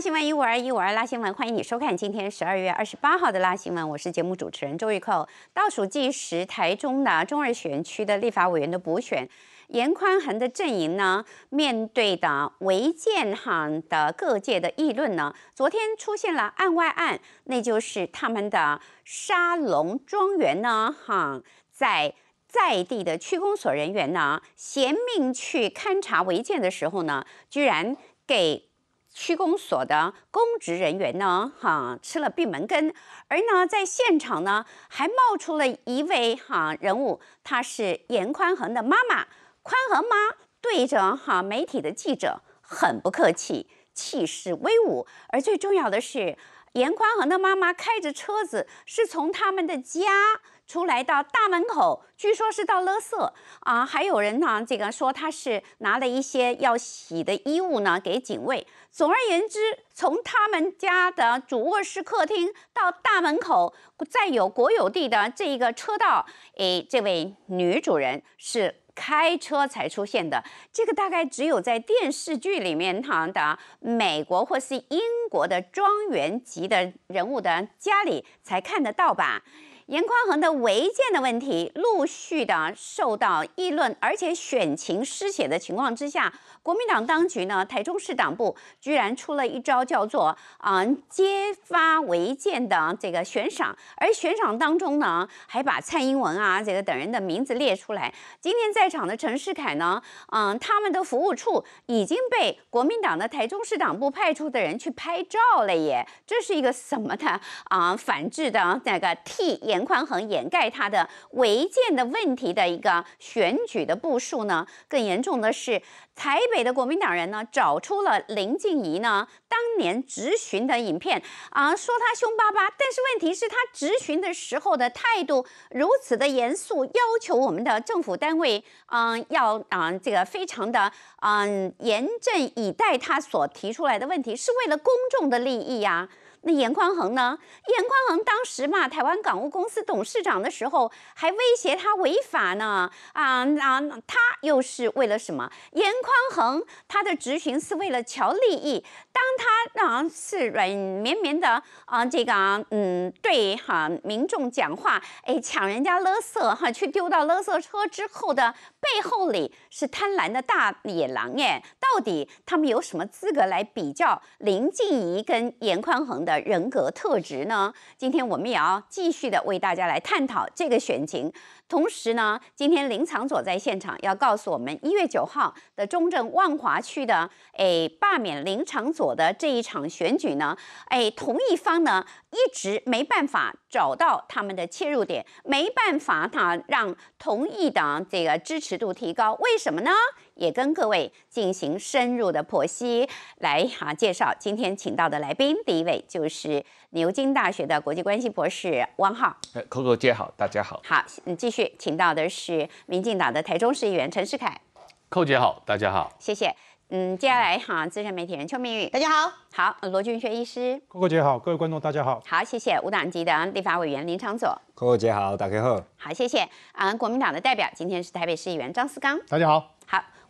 新闻一五二一五二拉新闻，欢迎你收看今天十二月二十八号的拉新闻。我是节目主持人周玉蔻。倒数计时，台中的中二选区的立法委员的补选，严宽恒的阵营呢，面对的违建行的各界的议论呢，昨天出现了案外案，那就是他们的沙龙庄园呢，哈，在在地的区公所人员呢，嫌命去勘察违建的时候呢，居然给。区公所的公职人员呢，哈吃了闭门羹，而呢在现场呢还冒出了一位哈人物，他是严宽恒的妈妈，宽恒妈对着哈媒体的记者很不客气，气势威武，而最重要的是，严宽恒的妈妈开着车子是从他们的家。出来到大门口，据说是到勒索啊，还有人呢，这个说他是拿了一些要洗的衣物呢给警卫。总而言之，从他们家的主卧室、客厅到大门口，再有国有地的这个车道，哎，这位女主人是开车才出现的。这个大概只有在电视剧里面，哈的美国或是英国的庄园级的人物的家里才看得到吧。严宽恒的违建的问题陆续的受到议论，而且选情失血的情况之下，国民党当局呢，台中市党部居然出了一招叫做啊揭发违建的这个悬赏，而悬赏当中呢，还把蔡英文啊这个等人的名字列出来。今天在场的陈世凯呢，嗯，他们的服务处已经被国民党的台中市党部派出的人去拍照了耶，这是一个什么的啊反制的那个替验。宽宏掩盖他的违建的问题的一个选举的步数呢，更严重的是，台北的国民党人呢找出了林静怡呢当年质询的影片啊，说他凶巴巴，但是问题是，他质询的时候的态度如此的严肃，要求我们的政府单位嗯要啊这个非常的嗯严阵以待，他所提出来的问题是为了公众的利益呀。那严宽恒呢？严宽恒当时嘛，台湾港务公司董事长的时候，还威胁他违法呢。啊啊，他又是为了什么？严宽恒他的执行是为了求利益。当他啊是软绵绵的啊，这个嗯对哈，民众讲话哎抢人家勒索哈，去丢到勒索车之后的。背后里是贪婪的大野狼耶！到底他们有什么资格来比较林静怡跟严宽恒的人格特质呢？今天我们也要继续的为大家来探讨这个选情。同时呢，今天林长佐在现场要告诉我们，一月九号的中正万华区的哎罢免林长佐的这一场选举呢，哎同一方呢一直没办法找到他们的切入点，没办法他让同意的这个支持度提高，为什么呢？也跟各位进行深入的剖析，来哈介绍今天请到的来宾。第一位就是牛津大学的国际关系博士汪浩。哎，Coco 姐好，大家好。好，嗯，继续请到的是民进党的台中市议员陈世凯。c o 姐好，大家好。谢谢。嗯，接下来哈资深媒体人邱明宇，大家好。好，罗俊轩医师。Coco 姐好，各位观众大家好。好，谢谢无党籍的立法委员林昌佐。Coco 姐好，打家呵。好，谢谢。嗯，国民党的代表今天是台北市议员张思刚。大家好。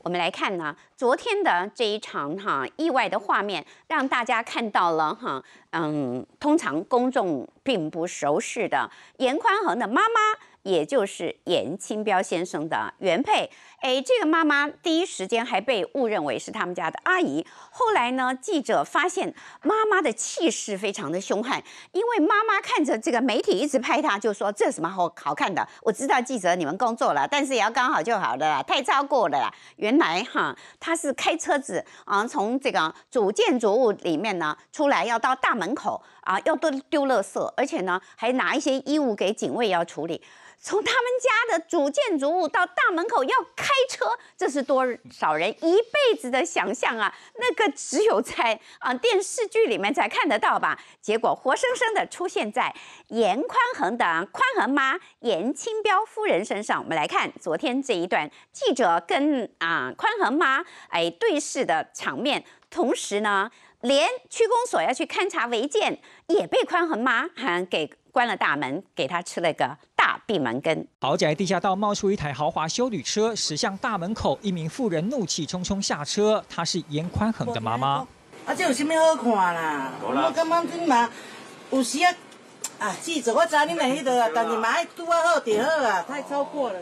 我们来看呢，昨天的这一场哈意外的画面，让大家看到了哈，嗯，通常公众并不熟识的严宽恒的妈妈，也就是严青标先生的原配。哎，这个妈妈第一时间还被误认为是他们家的阿姨。后来呢，记者发现妈妈的气势非常的凶悍，因为妈妈看着这个媒体一直拍她，就说：“这什么好好看的？我知道记者你们工作了，但是也要刚好就好了，太糟糕了。”原来哈，她是开车子啊，从这个主建筑物里面呢出来，要到大门口啊，要多丢垃圾，而且呢还拿一些衣物给警卫要处理。从他们家的主建筑物到大门口要开车，这是多少人一辈子的想象啊！那个只有在啊电视剧里面才看得到吧？结果活生生的出现在严宽恒的宽恒妈严清彪夫人身上。我们来看昨天这一段记者跟啊宽恒妈哎对视的场面，同时呢，连区公所要去勘察违建也被宽恒妈喊给。关了大门，给他吃了个大闭门羹。豪宅地下道冒出一台豪华修旅车，驶向大门口。一名妇人怒气冲冲下车，她是严宽恒的妈妈。啊，这有什么好看啦？我感觉你妈有时啊，啊，记者，我早你来迄度，等你妈买啊好点好啊，太超过了。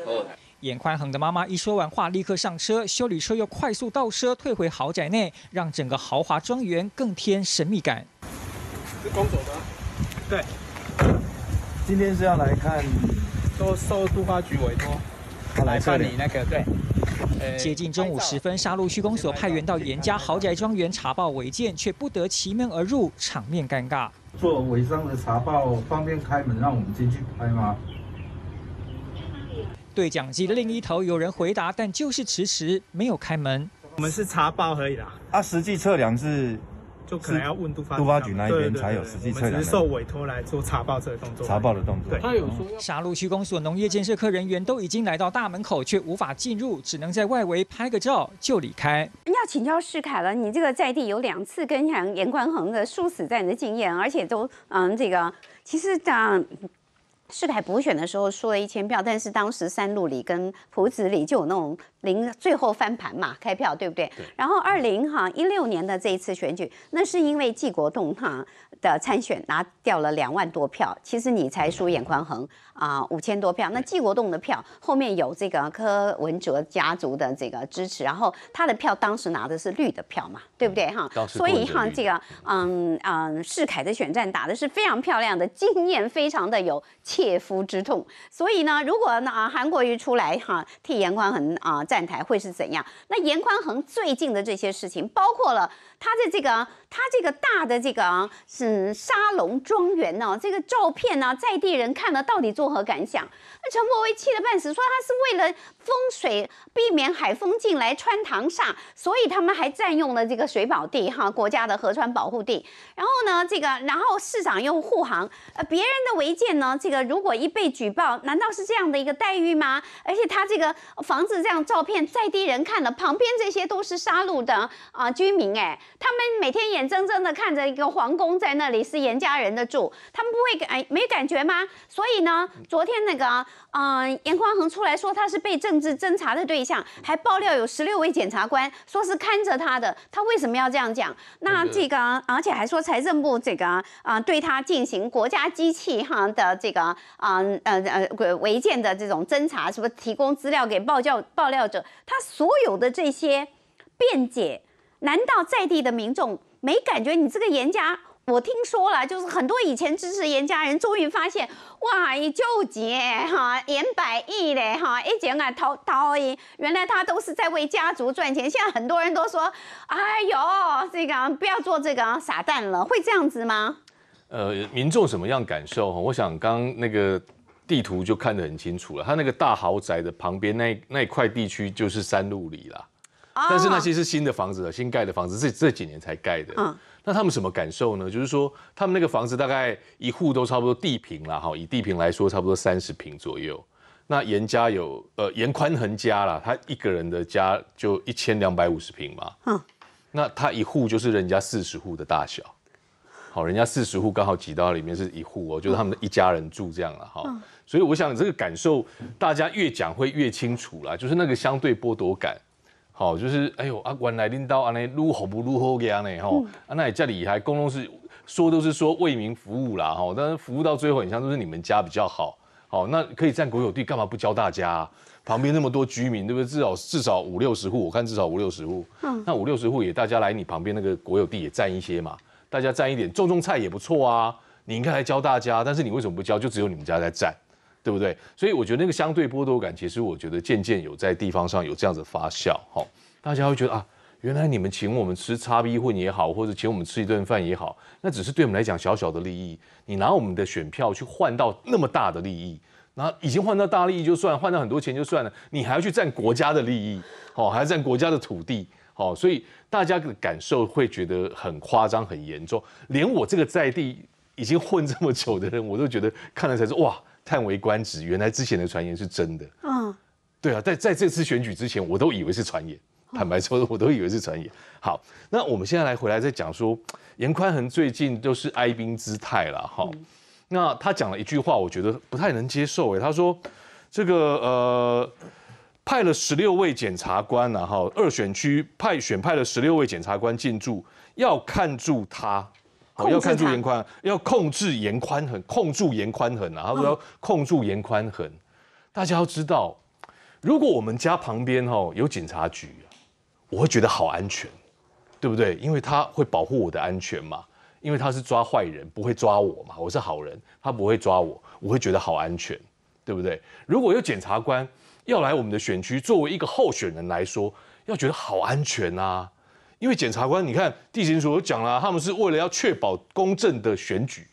严宽恒的妈妈一说完话，立刻上车。修理车又快速倒车退回豪宅内，让整个豪华庄园更添神秘感。是工作的，对。今天是要来看，都受住发局委托，来办理那个对。接近中午时分，沙戮区公所派员到严家豪宅庄园查报违建，却不得其门而入，场面尴尬。做违章的查报方便开门让我们进去拍吗？对讲机的另一头有人回答，但就是迟迟没有开门。我们是查报而已啦。他实际测量是。就可能要问杜发发局那一边才有实际测量我们受委托来做查报这个动作。查报的动作，他有说。沙鹿区公所农业建设科人员都已经来到大门口，却无法进入，只能在外围拍个照就离开。要请教世凯了，你这个在地有两次跟杨严冠恒的殊死战的经验，而且都嗯，这个其实讲。世凯补选的时候输了一千票，但是当时三路里跟埔子里就有那种零最后翻盘嘛，开票对不对？然后二零哈一六年的这一次选举，那是因为季国栋哈的参选拿掉了两万多票，其实你才输眼眶横啊五千多票。那季国栋的票后面有这个柯文哲家族的这个支持，然后他的票当时拿的是绿的票嘛，对不对哈？所以哈这个嗯嗯世凯的选战打的是非常漂亮的经验，非常的有。切肤之痛，所以呢，如果呢，韩国瑜出来哈替严宽恒啊站台，会是怎样？那严宽恒最近的这些事情，包括了。他的这个，他这个大的这个是沙龙庄园呢，这个照片呢，在地人看了到底作何感想？那陈伯威气得半死，说他是为了风水，避免海风进来穿堂煞，所以他们还占用了这个水保地哈，国家的河川保护地。然后呢，这个然后市长又护航，呃，别人的违建呢，这个如果一被举报，难道是这样的一个待遇吗？而且他这个房子这样照片，在地人看了，旁边这些都是沙戮的啊居民哎。他们每天眼睁睁的看着一个皇宫在那里是严家人的住，他们不会感没感觉吗？所以呢，昨天那个呃严宽恒出来说他是被政治侦查的对象，还爆料有十六位检察官说是看着他的，他为什么要这样讲？那这个而且还说财政部这个啊对他进行国家机器哈的这个啊呃呃违违建的这种侦查，是不是提供资料给报教爆料者？他所有的这些辩解。难道在地的民众没感觉你这个严家？我听说了，就是很多以前支持严家人，终于发现哇，你纠结哈，严百亿嘞哈，一捡啊，掏掏诶，原来他都是在为家族赚钱。现在很多人都说，哎呦，这个不要做这个啊，傻蛋了，会这样子吗？呃，民众什么样感受？我想刚那个地图就看得很清楚了，他那个大豪宅的旁边那那一块地区就是山路里了。但是那些是新的房子，新盖的房子，这这几年才盖的。嗯，那他们什么感受呢？就是说，他们那个房子大概一户都差不多地平了，哈，以地平来说，差不多三十平左右。那严家有，呃，严宽恒家了，他一个人的家就一千两百五十平嘛。嗯。那他一户就是人家四十户的大小，好，人家四十户刚好挤到里面是一户，哦，就是他们一家人住这样了，哈。嗯。所以我想这个感受，大家越讲会越清楚啦，就是那个相对剥夺感。好，就是哎呦啊，原来领导安尼如何不如何搞呢？吼，啊那家里还公公是说都是说为民服务啦，吼，但是服务到最后很像都是你们家比较好，好，那可以占国有地，干嘛不教大家？旁边那么多居民，对不对？至少至少五六十户，我看至少五六十户，嗯，那五六十户也大家来你旁边那个国有地也占一些嘛，大家占一点种种菜也不错啊。你应该来教大家，但是你为什么不教？就只有你们家在占。对不对？所以我觉得那个相对剥夺感，其实我觉得渐渐有在地方上有这样子发酵。哈，大家会觉得啊，原来你们请我们吃叉 B 混也好，或者请我们吃一顿饭也好，那只是对我们来讲小小的利益。你拿我们的选票去换到那么大的利益，那已经换到大利益就算，换到很多钱就算了，你还要去占国家的利益，好，还要占国家的土地，好，所以大家的感受会觉得很夸张、很严重。连我这个在地已经混这么久的人，我都觉得看了才是哇。叹为观止，原来之前的传言是真的。嗯，对啊，在在这次选举之前，我都以为是传言。坦白说，我都以为是传言。好，那我们现在来回来再讲说，严宽恒最近都是哀兵姿态了哈。那他讲了一句话，我觉得不太能接受哎。他说：“这个呃，派了十六位检察官然后二选区派选派了十六位检察官进驻，要看住他。”要看住严宽，要控制严宽很，控住严宽很啊！他说要控住严宽很，大家要知道，如果我们家旁边哈有警察局，我会觉得好安全，对不对？因为他会保护我的安全嘛，因为他是抓坏人，不会抓我嘛，我是好人，他不会抓我，我会觉得好安全，对不对？如果有检察官要来我们的选区，作为一个候选人来说，要觉得好安全啊。因为检察官，你看地检署都讲了，他们是为了要确保公正的选举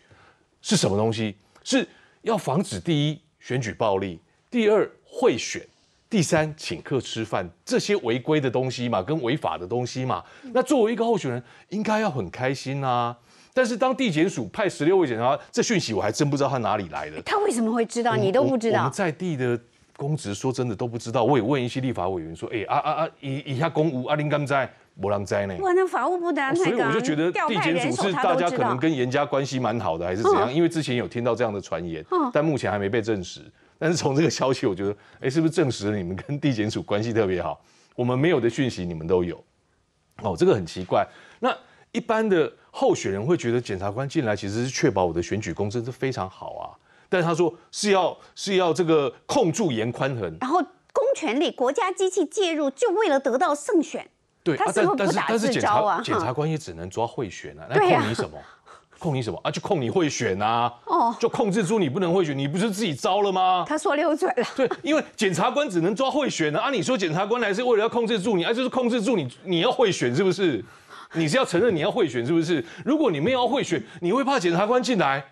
是什么东西？是要防止第一选举暴力，第二贿选，第三请客吃饭这些违规的东西嘛，跟违法的东西嘛。那作为一个候选人，应该要很开心啊。但是当地检署派十六位检察官，这讯息我还真不知道他哪里来的。他为什么会知道？你都不知道？在地的公职说真的都不知道。我也问一些立法委员说：“哎，啊啊啊，以以下公务阿林干在。”不让栽呢？不那法务部的所以我就觉得地检署是大家可能跟严家关系蛮好的，还是怎样？因为之前有听到这样的传言，但目前还没被证实。但是从这个消息，我觉得，哎，是不是证实你们跟地检署关系特别好？我们没有的讯息，你们都有。哦，这个很奇怪。那一般的候选人会觉得，检察官进来其实是确保我的选举公正是非常好啊。但是他说是要是要这个控住严宽衡，然后公权力、国家机器介入，就为了得到胜选。对，但但是但是检察检察官也只能抓贿选啊，那控你什么？控你什么啊？就控你贿选啊，就控制住你不能贿选，你不是自己招了吗？他说溜嘴了。对，因为检察官只能抓贿选啊！啊，你说检察官来是为了要控制住你，啊，就是控制住你，你要贿选是不是？你是要承认你要贿选是不是？如果你没有贿选，你会怕检察官进来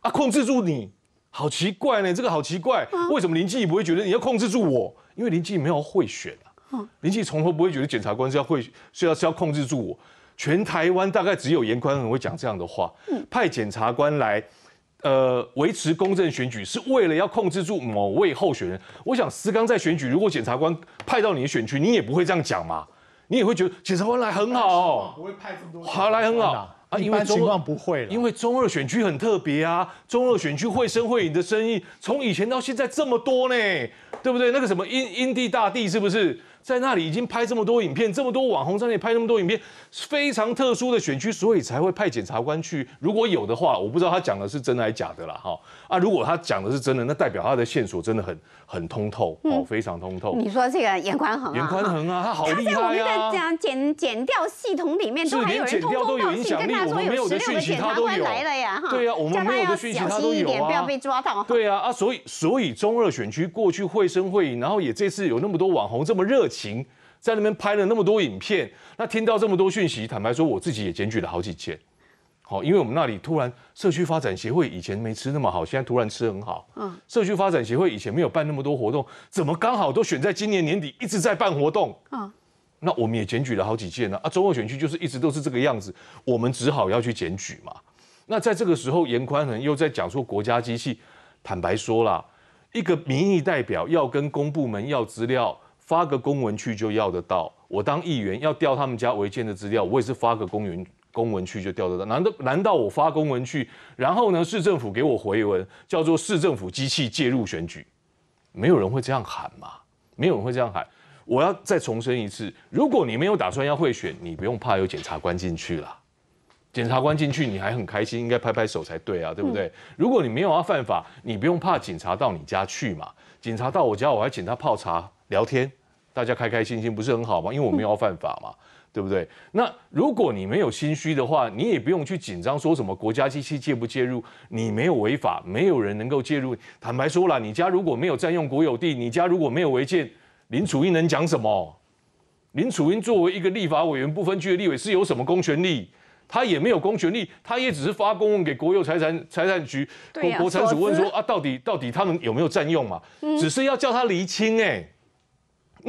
啊，控制住你？好奇怪呢，这个好奇怪，为什么林进益不会觉得你要控制住我？因为林进益没有贿选。林奇从头不会觉得检察官是要会，是要是要控制住我，全台湾大概只有严宽仁会讲这样的话。派检察官来，呃，维持公正选举是为了要控制住某位候选人。我想思刚在选举，如果检察官派到你的选区，你也不会这样讲嘛，你也会觉得检察官来很好，不会派这么多。好来很好啊，一般情况不会了，因为中二选区很特别啊，中二选区会声会影的生意，从以前到现在这么多呢，对不对？那个什么阴阴地大地是不是？在那里已经拍这么多影片，这么多网红在那里拍那么多影片，非常特殊的选区，所以才会派检察官去。如果有的话，我不知道他讲的是真的还是假的啦，哈啊！如果他讲的是真的，那代表他的线索真的很很通透哦，非常通透。你说这个严宽恒，严宽恒啊，他好厉害啊！在我们的讲减减掉系统里面，都还有人偷有影响。跟他说有十六个检察官来了呀，哈！对呀，我们没有的讯息他都有，不要被抓到。对啊啊！所以所以中二选区过去会声会影，然后也这次有那么多网红这么热情。行，在那边拍了那么多影片，那听到这么多讯息，坦白说我自己也检举了好几件。好，因为我们那里突然社区发展协会以前没吃那么好，现在突然吃很好。嗯，社区发展协会以前没有办那么多活动，怎么刚好都选在今年年底一直在办活动？那我们也检举了好几件呢。啊，中二选区就是一直都是这个样子，我们只好要去检举嘛。那在这个时候，严宽衡又在讲说国家机器，坦白说了，一个民意代表要跟公部门要资料。发个公文去就要得到，我当议员要调他们家违建的资料，我也是发个公文公文去就调得到。难道难道我发公文去，然后呢市政府给我回文，叫做市政府机器介入选举，没有人会这样喊嘛？没有人会这样喊。我要再重申一次，如果你没有打算要贿选，你不用怕有检察官进去了，检察官进去你还很开心，应该拍拍手才对啊，对不对？如果你没有要犯法，你不用怕警察到你家去嘛，警察到我家我还请他泡茶。聊天，大家开开心心不是很好吗？因为我们要犯法嘛，对不对？那如果你没有心虚的话，你也不用去紧张，说什么国家机器介不介入？你没有违法，没有人能够介入。坦白说了，你家如果没有占用国有地，你家如果没有违建，林楚英能讲什么？林楚英作为一个立法委员，不分区的立委是有什么公权力？他也没有公权力，他也只是发公文给国有财产财产局，国国产主问说啊，到底到底他们有没有占用嘛？只是要叫他厘清哎。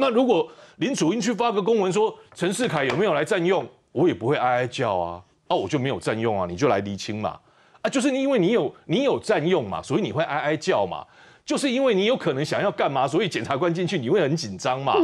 那如果林楚英去发个公文说陈世凯有没有来占用，我也不会哀哀叫啊，啊我就没有占用啊，你就来厘清嘛，啊就是因为你有你有占用嘛，所以你会哀哀叫嘛，就是因为你有可能想要干嘛，所以检察官进去你会很紧张嘛，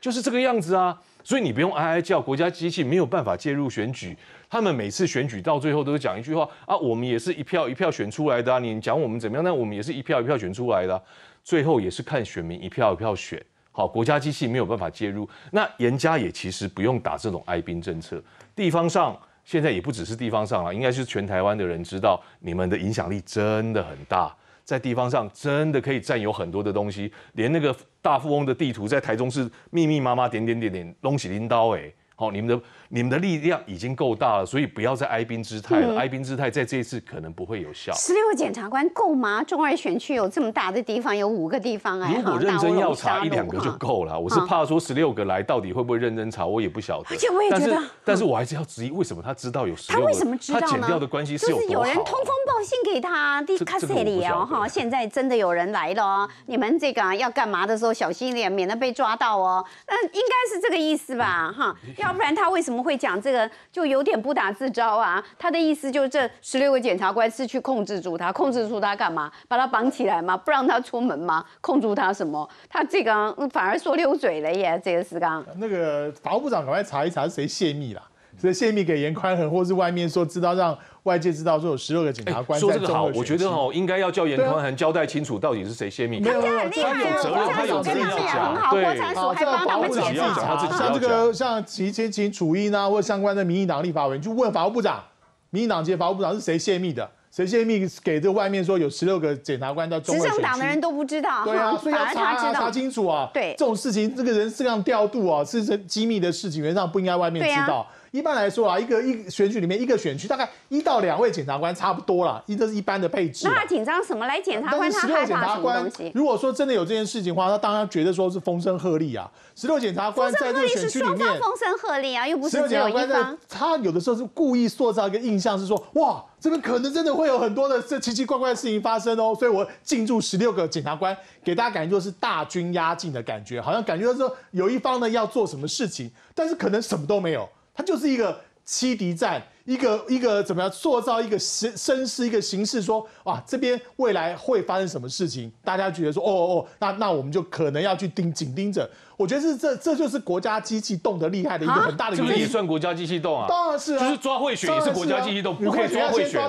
就是这个样子啊，所以你不用哀哀叫，国家机器没有办法介入选举，他们每次选举到最后都是讲一句话啊，我们也是一票一票选出来的，啊，你讲我们怎么样，那我们也是一票一票选出来的，最后也是看选民一票一票选。好，国家机器没有办法介入。那严家也其实不用打这种哀兵政策。地方上现在也不只是地方上了，应该是全台湾的人知道，你们的影响力真的很大，在地方上真的可以占有很多的东西，连那个大富翁的地图在台中是密密麻麻点点点点，隆起拎刀哎。好，你们的你们的力量已经够大了，所以不要再哀兵之态了。哀兵之态在这一次可能不会有效。十六个检察官够吗？中二选区有这么大的地方，有五个地方哎。如果认真要查一两个就够了。我是怕说十六个来到底会不会认真查，我也不晓得。而且我也觉得，但是我还是要质疑，为什么他知道有十六他为什么知道呢？他剪掉的关系是有。就是有人通风报信给他。第真的我不晓得。哈，现在真的有人来了，你们这个要干嘛的时候小心一点，免得被抓到哦。那应该是这个意思吧？哈，要。要不然他为什么会讲这个？就有点不打自招啊！他的意思就是这十六个检察官是去控制住他，控制住他干嘛？把他绑起来吗？不让他出门吗？控住他什么？他这个反而说溜嘴了耶！这个时刚那个法务部长赶快查一查谁泄密了。所以泄密给严宽宏，或是外面说知道，让外界知道说有十六个检察官在说这个好，我觉得哦，应该要叫严宽恒交代清楚到底是谁泄密。没有，他有责任，他责任要讲。对，好，这要好长要查，像这个像请请请楚义呢，或相关的民进党立法委员就问法务部长，民进党这些法务部长是谁泄密的？谁泄密给这外面说有十六个检察官到中二？执政党的人都不知道，对啊，所以要 查查清楚啊。对，这种事情，这个人是这调度啊，是是机密的事情，原则上不应该外面知道。一般来说啊，一个一选举里面一个选区大概一到两位检察官差不多了，这是一般的配置。那紧张什么？来检察官，他害怕什么如果说真的有这件事情的话，他当然觉得说是风声鹤唳啊。十六检察官在这个选区里面风声鹤唳啊，又不是十有检方。他有的时候是故意塑造一个印象，是说哇，这边可能真的会有很多的这奇奇怪怪的事情发生哦。所以我进驻十六个检察官，给大家感觉就是大军压境的感觉，好像感觉到说有一方呢要做什么事情，但是可能什么都没有。他就是一个欺敌战，一个一个怎么样塑造一个形形势，一个形式说，哇，这边未来会发生什么事情？大家觉得说，哦哦，那那我们就可能要去盯紧盯着。我觉得是这，这就是国家机器动的厉害的一个很大的原因。算国家机器动啊，当然是啊，就是抓贿选也是国家机器动，不可以抓贿选啊。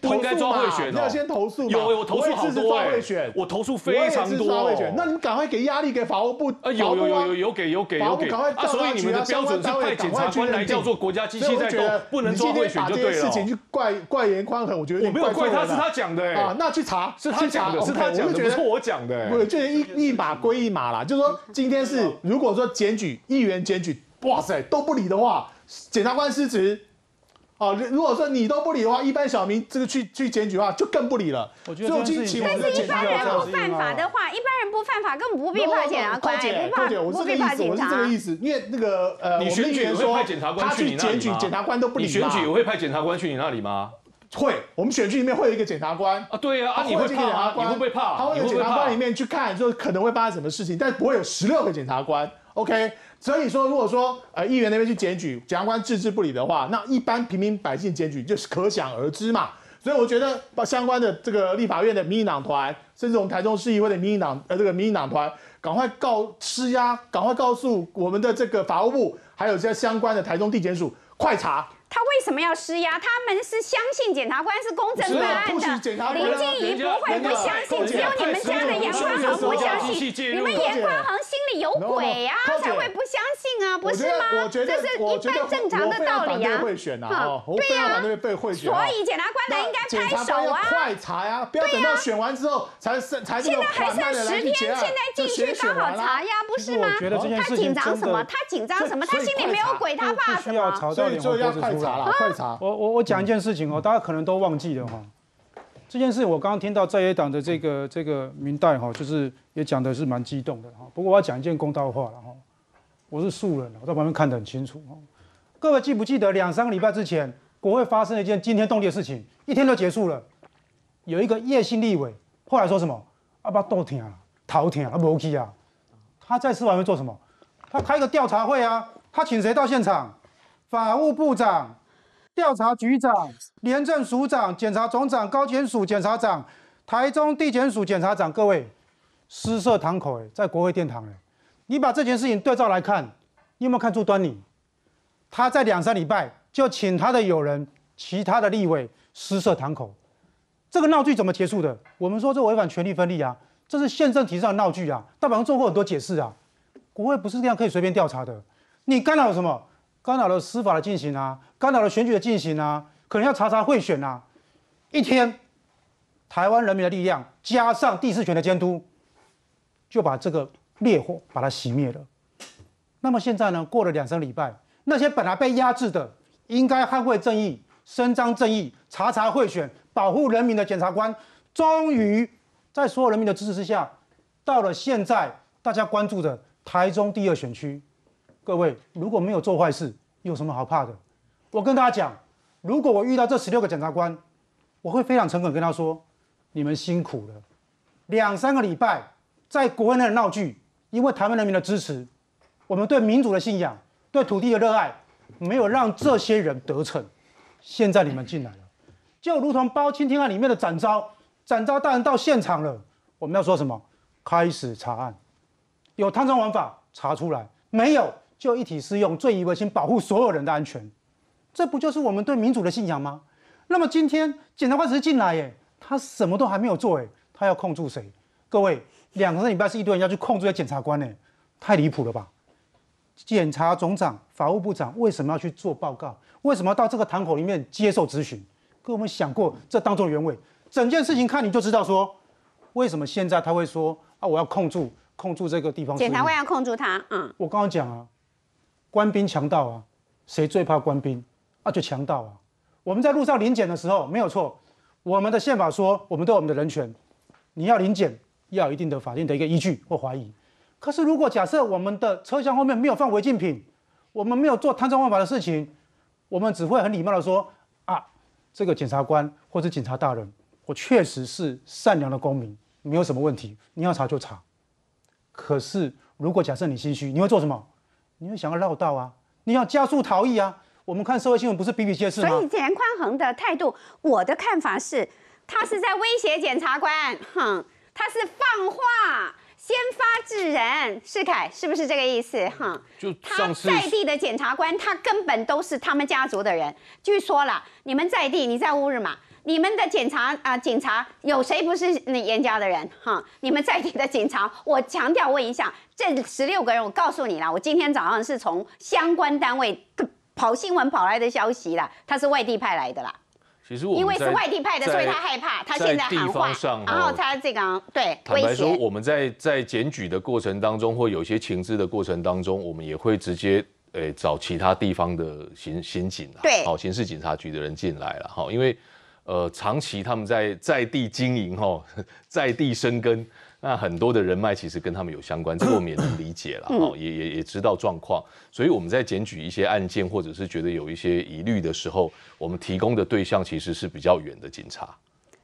不应该抓贿选，你要先投诉。有我投诉好多哎，我投诉非常多。抓贿选，那你赶快给压力给法务部。呃，有有有有有给有给有给。啊，所以你们的标准是太检察原来叫做国家机器在动，不能抓贿选就对了。没有，今天打击贿去怪怪严宽恒，我觉得我没有怪他，是他讲的啊。那去查，是他讲的，是他讲的，不是我讲的。觉就一一码归一码啦，就是说今天是。是，如果说检举议员检举，哇塞都不理的话，检察官失职。啊，如果说你都不理的话，一般小民这个去去检举的话，就更不理了。我觉得。但是一般人不犯法的话，一般人不犯法，根本不必怕检啊，官，不怕检，不必怕检察。我是这个意思，因为那个呃，你选举会派检察官去检举，检察官都不理选举我会派检察官去你那里吗？会，我们选举里面会有一个检察官啊，对啊，你会怕，你会被怕，他会有检察官里面去看，就可能会发生什么事情，但不会有十六个检察官，OK。所以说，如果说呃议员那边去检举，检察官置之不理的话，那一般平民百姓检举就是可想而知嘛。所以我觉得把相关的这个立法院的民进党团，甚至我们台中市议会的民进党呃这个民进党团，赶快告施压，赶快告诉我们的这个法务部，还有些相关的台中地检署，快查。他为什么要施压？他们是相信检察官是公正办案的，林静怡不会不相信，只有你们家的严宽恒不相信。你们严宽恒心里有鬼啊，才会不相信啊，不是吗？这是一般正常的道理啊。对呀，所以检察官才应该拍手啊。对快查呀，不要等到选完之后才才现在还剩十天，现在进去刚好查呀，不是吗？他紧张什么？他紧张什么？他心里没有鬼，他怕什么？所以就要考。查了，快查！我我我讲一件事情哦，大家可能都忘记了哈。这件事我刚刚听到在野党的这个这个明代哈，就是也讲的是蛮激动的哈。不过我要讲一件公道话了哈，我是素人，我在旁边看得很清楚哈。各位记不记得两三个礼拜之前，国会发生了一件惊天动地的事情，一天就结束了。有一个叶姓立委，后来说什么阿爸都听，逃听不 OK 啊？他在吃完会做什么？他开个调查会啊？他请谁到现场？法务部长、调查局长、廉政署长、检察总长、高检署检察长、台中地检署检察长，各位，私设堂口在国会殿堂你把这件事情对照来看，你有没有看出端倪？他在两三礼拜就请他的友人、其他的立委私设堂口，这个闹剧怎么结束的？我们说这违反权力分立啊，这是宪政体上的闹剧啊，大法官做过很多解释啊，国会不是这样可以随便调查的，你干扰什么？干扰了司法的进行啊，干扰了选举的进行啊，可能要查查贿选啊。一天，台湾人民的力量加上第四权的监督，就把这个烈火把它熄灭了。那么现在呢，过了两三礼拜，那些本来被压制的，应该捍卫正义、伸张正义、查查贿选、保护人民的检察官，终于在所有人民的支持之下，到了现在大家关注的台中第二选区。各位，如果没有做坏事，有什么好怕的？我跟大家讲，如果我遇到这十六个检察官，我会非常诚恳跟他说：你们辛苦了，两三个礼拜在国内的闹剧，因为台湾人民的支持，我们对民主的信仰、对土地的热爱，没有让这些人得逞。现在你们进来了，就如同包青天案里面的展昭，展昭大人到现场了，我们要说什么？开始查案，有贪赃枉法查出来没有？就一体适用，最优先保护所有人的安全，这不就是我们对民主的信仰吗？那么今天检察官只是进来耶，他什么都还没有做哎，他要控住谁？各位，两个礼拜是一堆人要去控住一个检察官呢，太离谱了吧？检察总长、法务部长为什么要去做报告？为什么要到这个堂口里面接受咨询？各位，我们想过这当做原委，整件事情看你就知道说，为什么现在他会说啊，我要控住控住这个地方？检察官要控住他？嗯，我刚刚讲啊。官兵、强盗啊，谁最怕官兵？啊，就强盗啊！我们在路上临检的时候，没有错。我们的宪法说，我们都有我们的人权。你要临检，要一定的法定的一个依据或怀疑。可是，如果假设我们的车厢后面没有放违禁品，我们没有做贪赃枉法的事情，我们只会很礼貌的说：啊，这个检察官或是警察大人，我确实是善良的公民，没有什么问题。你要查就查。可是，如果假设你心虚，你会做什么？你要想要绕道啊！你要加速逃逸啊！我们看社会新闻不是比比皆是吗？所以钱宽恒的态度，我的看法是，他是在威胁检察官，哼，他是放话，先发制人，世凯是不是这个意思？哈，他在地的检察官，他根本都是他们家族的人。据说了，你们在地，你在乌日嘛？你们的警察啊，警察有谁不是那严家的人哈？你们在地的警察，我强调问一下，这十六个人，我告诉你啦，我今天早上是从相关单位跑新闻跑来的消息啦，他是外地派来的啦。其实我因为是外地派的，所以他害怕，他现在在地方上，然后他这个对。坦白说，我们在在检举的过程当中，或有些情资的过程当中，我们也会直接诶找其他地方的刑刑警，对，好，刑事警察局的人进来了哈，因为。呃，长期他们在在地经营哈，在地生根，那很多的人脉其实跟他们有相关，这们也能理解了哈，也也也知道状况。所以我们在检举一些案件或者是觉得有一些疑虑的时候，我们提供的对象其实是比较远的警察。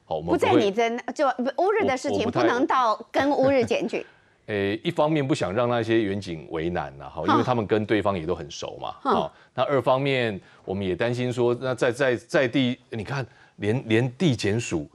好，不在你真就乌日的事情不能到跟乌日检举。诶，一方面不想让那些远警为难了哈，因为他们跟对方也都很熟嘛。好，那二方面我们也担心说，那在在在地你看。连连地检署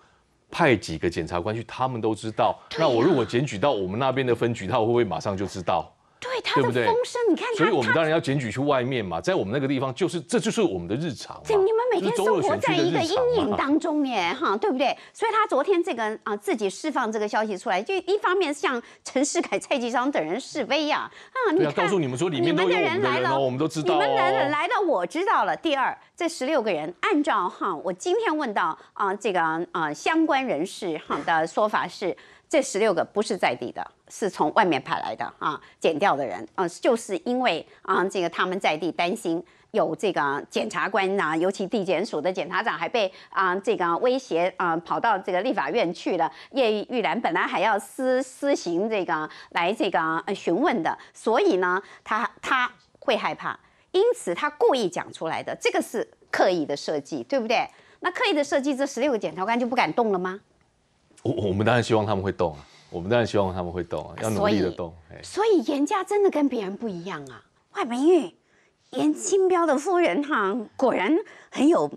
派几个检察官去，他们都知道。那我如果检举到我们那边的分局，他会不会马上就知道？对他的风声，你看所以我们当然要检举去外面嘛。在我们那个地方，就是这就是我们的日常。对，你们每天生活在一个阴影当中耶，哈，对不对？所以他昨天这个啊，自己释放这个消息出来，就一方面向陈世凯、蔡继昌等人示威呀，啊，你要告诉你们说里面都有人来了，我们都知道。你们来了来了，我知道了。第二，这十六个人按照哈，我今天问到啊，这个啊相关人士哈的说法是。这十六个不是在地的，是从外面派来的啊，剪掉的人，啊，就是因为啊，这个他们在地担心有这个检察官啊，尤其地检署的检察长还被啊这个威胁啊，跑到这个立法院去了。叶玉兰本来还要私私行这个来这个询问的，所以呢，他他会害怕，因此他故意讲出来的，这个是刻意的设计，对不对？那刻意的设计，这十六个检察官就不敢动了吗？我我们当然希望他们会动啊，我们当然希望他们会动啊，要努力的动。所以严家真的跟别人不一样啊，外名誉，严清标的夫人哈，果然很有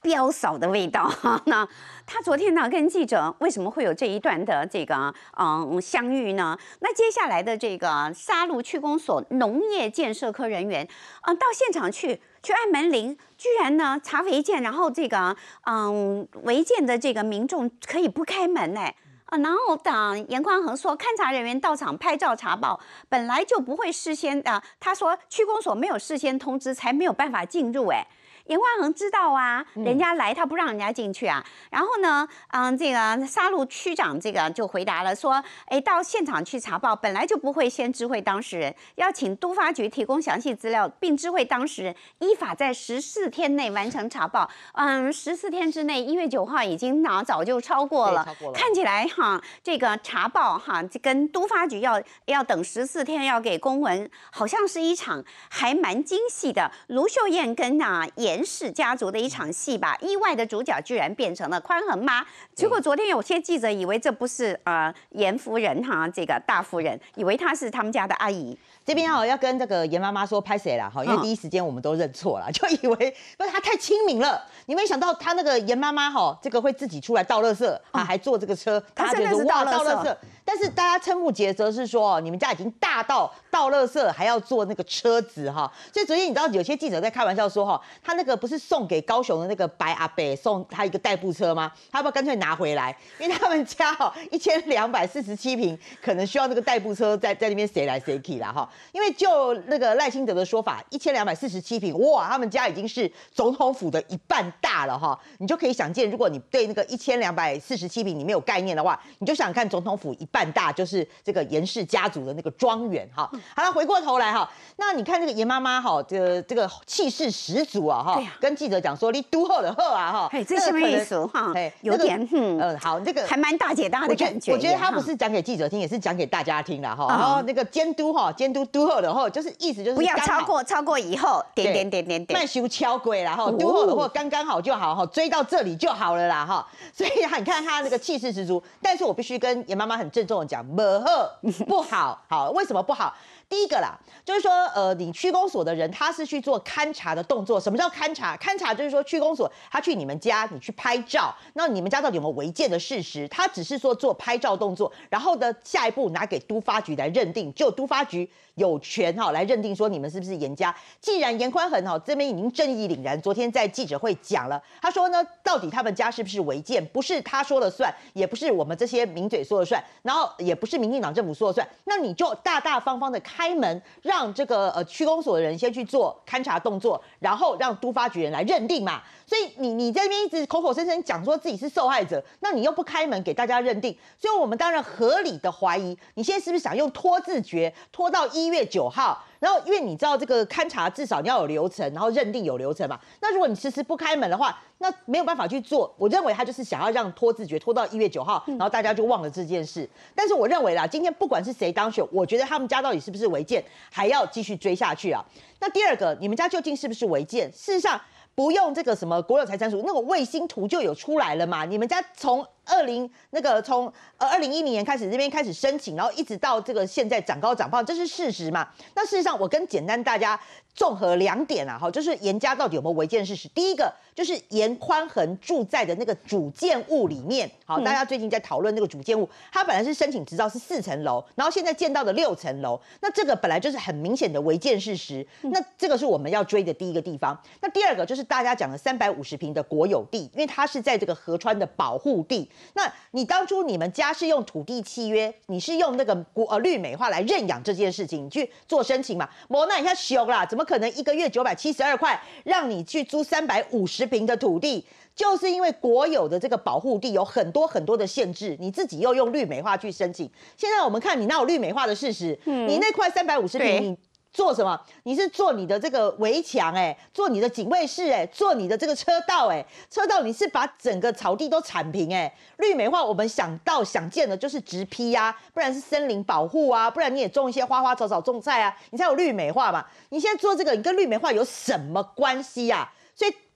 彪嫂的味道哈。那他昨天呢跟记者为什么会有这一段的这个嗯相遇呢？那接下来的这个沙鹿区公所农业建设科人员啊，到现场去。去按门铃，居然呢查违建，然后这个嗯违建的这个民众可以不开门哎，然后党严宽恒说勘查人员到场拍照查报，本来就不会事先啊，他说区公所没有事先通知，才没有办法进入哎。严宽恒知道啊，人家来他不让人家进去啊。然后呢，嗯，这个沙戮区长这个就回答了说：“哎，到现场去查报，本来就不会先知会当事人，要请督发局提供详细资料，并知会当事人，依法在十四天内完成查报。嗯，十四天之内，一月九号已经啊，早就超过了。看起来哈，这个查报哈，这跟督发局要要等十四天要给公文，好像是一场还蛮精细的。卢秀燕跟啊也。”严氏家族的一场戏吧，意外的主角居然变成了宽恒妈。结果昨天有些记者以为这不是呃严夫人哈，这个大夫人，以为她是他们家的阿姨。这边哦要跟这个严妈妈说拍谁了，哈，因为第一时间我们都认错了，就以为不是她太亲民了。你没想到她那个严妈妈哈，这个会自己出来倒垃圾，还坐这个车，她真的是倒垃圾。但是大家瞠目结舌是说哦，你们家已经大到倒垃圾还要坐那个车子哈。所以昨天你知道有些记者在开玩笑说哈，他那个不是送给高雄的那个白阿北送他一个代步车吗？他不干脆拿回来，因为他们家哈一千两百四十七平，可能需要那个代步车在在那边谁来谁去啦哈。因为就那个赖清德的说法，一千两百四十七平哇，他们家已经是总统府的一半大了哈。你就可以想见，如果你对那个一千两百四十七平你没有概念的话，你就想看总统府一半。半大就是这个严氏家族的那个庄园，哈，好了，回过头来哈，那你看这个严妈妈哈，这这个气势十足啊，哈，跟记者讲说，你都后的后啊，哈，这什么意思哈？有点，嗯，好，这个还蛮大姐大的感觉。我觉得他不是讲给记者听，也是讲给大家听了，哈，然后那个监督哈，监督都后的后，就是意思就是不要超过，超过以后点点点点点慢修敲鬼，然后都后的后刚刚好就好，哈，追到这里就好了啦，哈，所以你看他那个气势十足，但是我必须跟严妈妈很正。这种讲没喝不好，好为什么不好？第一个啦，就是说，呃，你区公所的人他是去做勘察的动作。什么叫勘察？勘察就是说区公所他去你们家，你去拍照，那你们家到底有没有违建的事实？他只是说做拍照动作，然后的下一步拿给都发局来认定，就都发局有权哈来认定说你们是不是严家。既然严宽恒哈这边已经正义凛然，昨天在记者会讲了，他说呢，到底他们家是不是违建，不是他说了算，也不是我们这些名嘴说了算，然后也不是民进党政府说了算，那你就大大方方的看。开门让这个呃区公所的人先去做勘察动作，然后让督发局人来认定嘛。所以你你这边一直口口声声讲说自己是受害者，那你又不开门给大家认定，所以我们当然合理的怀疑，你现在是不是想用拖字诀拖到一月九号？然后因为你知道这个勘察至少你要有流程，然后认定有流程嘛。那如果你迟迟不开门的话，那没有办法去做，我认为他就是想要让拖字诀拖到一月九号，然后大家就忘了这件事。但是我认为啦，今天不管是谁当选，我觉得他们家到底是不是违建，还要继续追下去啊。那第二个，你们家究竟是不是违建？事实上，不用这个什么国有财产署那个卫星图就有出来了嘛。你们家从。二零那个从呃二零一零年开始这边开始申请，然后一直到这个现在长高长胖，这是事实嘛？那事实上我跟简单大家综合两点啊，哈，就是严家到底有没有违建事实？第一个就是严宽恒住在的那个主建物里面，好，大家最近在讨论那个主建物，它本来是申请执照是四层楼，然后现在建到的六层楼，那这个本来就是很明显的违建事实，那这个是我们要追的第一个地方。那第二个就是大家讲的三百五十平的国有地，因为它是在这个河川的保护地。那你当初你们家是用土地契约，你是用那个国呃绿美化来认养这件事情，你去做申请嘛？莫那一下凶啦，怎么可能一个月九百七十二块让你去租三百五十平的土地？就是因为国有的这个保护地有很多很多的限制，你自己又用绿美化去申请。现在我们看你那有绿美化的事实，你那块三百五十平你。做什么？你是做你的这个围墙哎，做你的警卫室哎，做你的这个车道哎，车道你是把整个草地都铲平哎，绿美化我们想到想见的就是植批呀，不然是森林保护啊，不然你也种一些花花草草、种菜啊，你才有绿美化嘛。你现在做这个，你跟绿美化有什么关系呀？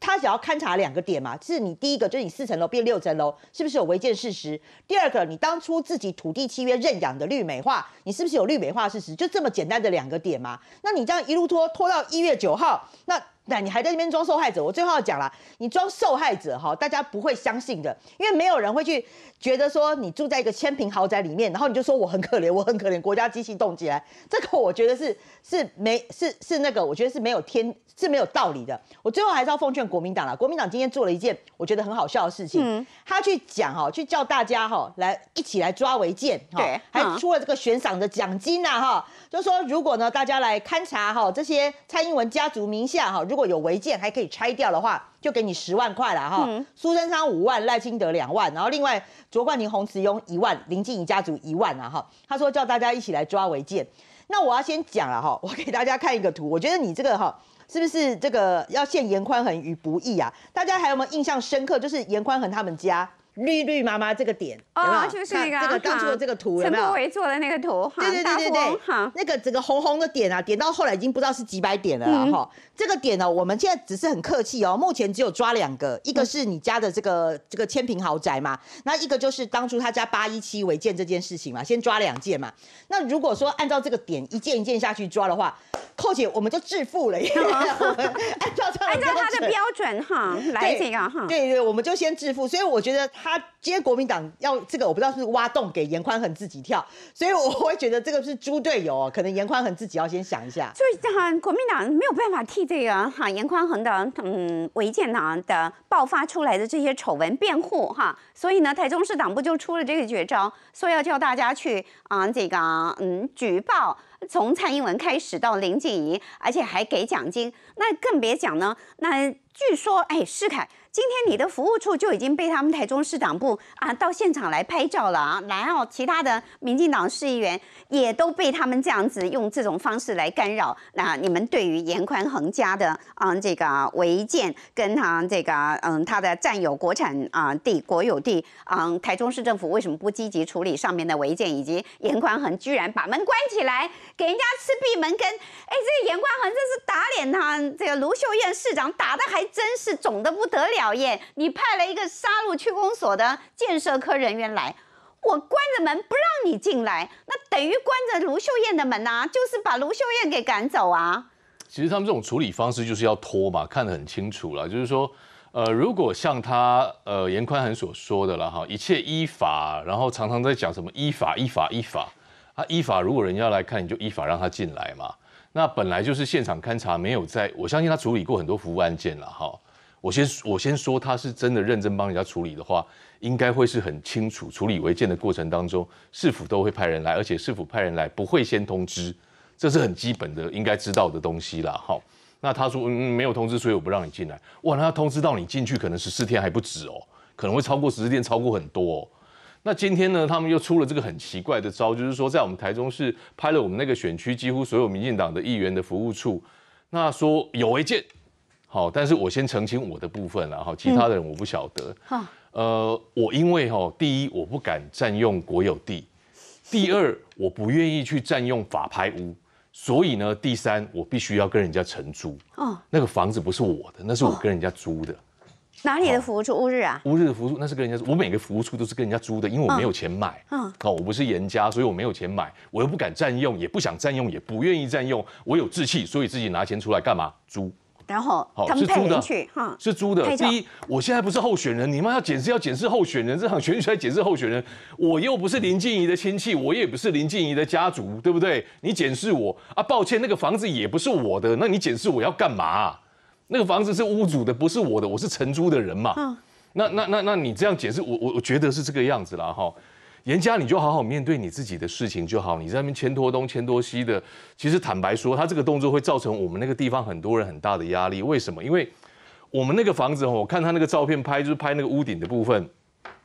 他想要勘察两个点嘛，是你第一个，就是你四层楼变六层楼，是不是有违建事实？第二个，你当初自己土地契约认养的绿美化，你是不是有绿美化事实？就这么简单的两个点嘛，那你这样一路拖拖到一月九号，那。那你还在那边装受害者？我最后要讲了，你装受害者哈，大家不会相信的，因为没有人会去觉得说你住在一个千平豪宅里面，然后你就说我很可怜，我很可怜，国家机器动起来，这个我觉得是是没是是那个，我觉得是没有天是没有道理的。我最后还是要奉劝国民党了，国民党今天做了一件我觉得很好笑的事情，他去讲哈，去叫大家哈来一起来抓违建哈，还出了这个悬赏的奖金呐哈，就说如果呢大家来勘察哈这些蔡英文家族名下哈。如果有违建还可以拆掉的话，就给你十万块了哈。苏贞昌五万，赖清德两万，然后另外卓冠宁、洪慈庸一万，林静怡家族一万啊哈。他说叫大家一起来抓违建。那我要先讲了哈，我给大家看一个图。我觉得你这个哈，是不是这个要限严宽恒与不易啊？大家还有没有印象深刻？就是严宽恒他们家绿绿妈妈这个点，哦，就是那个当初的这个图，陈柏伟做的那个图，对对对对对，那个整个红红的点啊，点到后来已经不知道是几百点了哈。这个点呢，我们现在只是很客气哦。目前只有抓两个，一个是你家的这个这个千平豪宅嘛，那一个就是当初他家八一七违建这件事情嘛，先抓两件嘛。那如果说按照这个点一件一件下去抓的话，寇姐我们就致富了，因为我按照按照他的标准哈来这个哈，对对，我们就先致富。所以我觉得他今天国民党要这个，我不知道是挖洞给严宽恒自己跳，所以我会觉得这个是猪队友哦。可能严宽恒自己要先想一下，所以样国民党没有办法替。这个哈严宽恒的嗯违建呢的爆发出来的这些丑闻辩护哈，所以呢台中市党部就出了这个绝招，说要叫大家去啊这个嗯举报，从蔡英文开始到林静怡，而且还给奖金，那更别讲呢，那据说哎世凯。今天你的服务处就已经被他们台中市党部啊到现场来拍照了啊！然后其他的民进党市议员也都被他们这样子用这种方式来干扰。那你们对于严宽恒家的啊这个违建跟他这个嗯他的占有国产啊地国有地啊台中市政府为什么不积极处理上面的违建，以及严宽恒居然把门关起来给人家吃闭门羹？哎，这个严宽恒这是打脸他这个卢秀燕市长打的还真是肿的不得了。考演，你派了一个杀戮区公所的建设科人员来，我关着门不让你进来，那等于关着卢秀燕的门呐，就是把卢秀燕给赶走啊。其实他们这种处理方式就是要拖嘛，看得很清楚了，就是说，呃，如果像他呃严宽恒所说的了哈，一切依法，然后常常在讲什么依法、依法、依法啊，依法如果人家要来看，你就依法让他进来嘛。那本来就是现场勘查没有在，我相信他处理过很多服务案件了哈。我先我先说，他是真的认真帮人家处理的话，应该会是很清楚。处理违建的过程当中，市府都会派人来，而且市府派人来不会先通知，这是很基本的应该知道的东西了。好，那他说嗯没有通知，所以我不让你进来。哇，那他通知到你进去可能十四天还不止哦，可能会超过十四天，超过很多。哦。那今天呢，他们又出了这个很奇怪的招，就是说在我们台中市拍了我们那个选区几乎所有民进党的议员的服务处，那说有违建。好，但是我先澄清我的部分了哈，其他人我不晓得。哈，呃，我因为哈，第一我不敢占用国有地，第二我不愿意去占用法拍屋，所以呢，第三我必须要跟人家承租。哦，那个房子不是我的，那是我跟人家租的。哪里的服务处乌日啊？乌日的服务处那是跟人家，我每个服务处都是跟人家租的，因为我没有钱买。嗯，好，我不是严家，所以我没有钱买，我又不敢占用，也不想占用，也不愿意占用，我有志气，所以自己拿钱出来干嘛？租。然后，是租的，是租的。第一，我现在不是候选人，你们要检视，要检视候选人，这场选举才检视候选人。我又不是林静怡的亲戚，我也不是林静怡的家族，对不对？你检视我啊，抱歉，那个房子也不是我的，那你检视我要干嘛？那个房子是屋主的，不是我的，我是承租的人嘛。那那那那你这样解释，我我我觉得是这个样子了哈。严家，你就好好面对你自己的事情就好。你在那边牵拖东、牵拖西的，其实坦白说，他这个动作会造成我们那个地方很多人很大的压力。为什么？因为我们那个房子哈，我看他那个照片拍，就是拍那个屋顶的部分，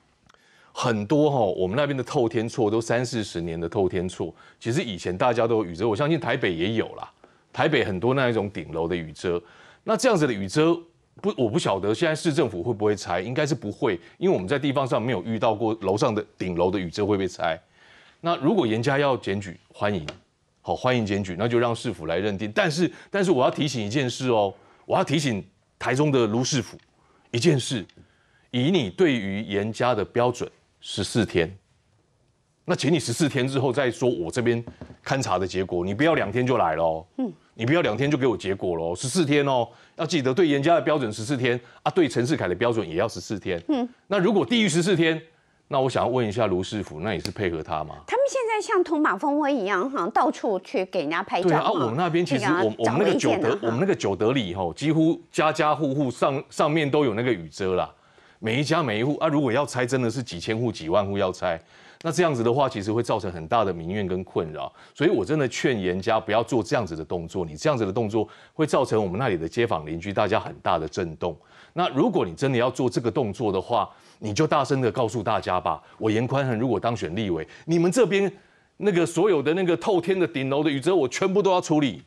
很多哈，我们那边的透天厝都三四十年的透天厝。其实以前大家都有雨遮，我相信台北也有啦，台北很多那一种顶楼的雨遮。那这样子的雨遮。不，我不晓得现在市政府会不会拆，应该是不会，因为我们在地方上没有遇到过楼上的顶楼的宇宙会被拆。那如果严家要检举，欢迎，好，欢迎检举，那就让市府来认定。但是，但是我要提醒一件事哦，我要提醒台中的卢市府一件事，以你对于严家的标准，十四天。那请你十四天之后再说，我这边勘察的结果，你不要两天就来了嗯，你不要两天就给我结果了十四天哦，要记得对严家的标准十四天啊，对陈世凯的标准也要十四天。嗯，那如果低于十四天，那我想要问一下卢师傅，那也是配合他吗？他们现在像捅马蜂窝一样，好像到处去给人家拍照。对啊，我们那边其实，我我们那个九德，我们那个九德里吼，几乎家家户户上上面都有那个雨遮啦，每一家每一户啊，如果要拆，真的是几千户、几万户要拆。那这样子的话，其实会造成很大的民怨跟困扰，所以我真的劝严家不要做这样子的动作。你这样子的动作会造成我们那里的街坊邻居大家很大的震动。那如果你真的要做这个动作的话，你就大声的告诉大家吧。我严宽恒如果当选立委，你们这边那个所有的那个透天的顶楼的宇遮，我全部都要处理。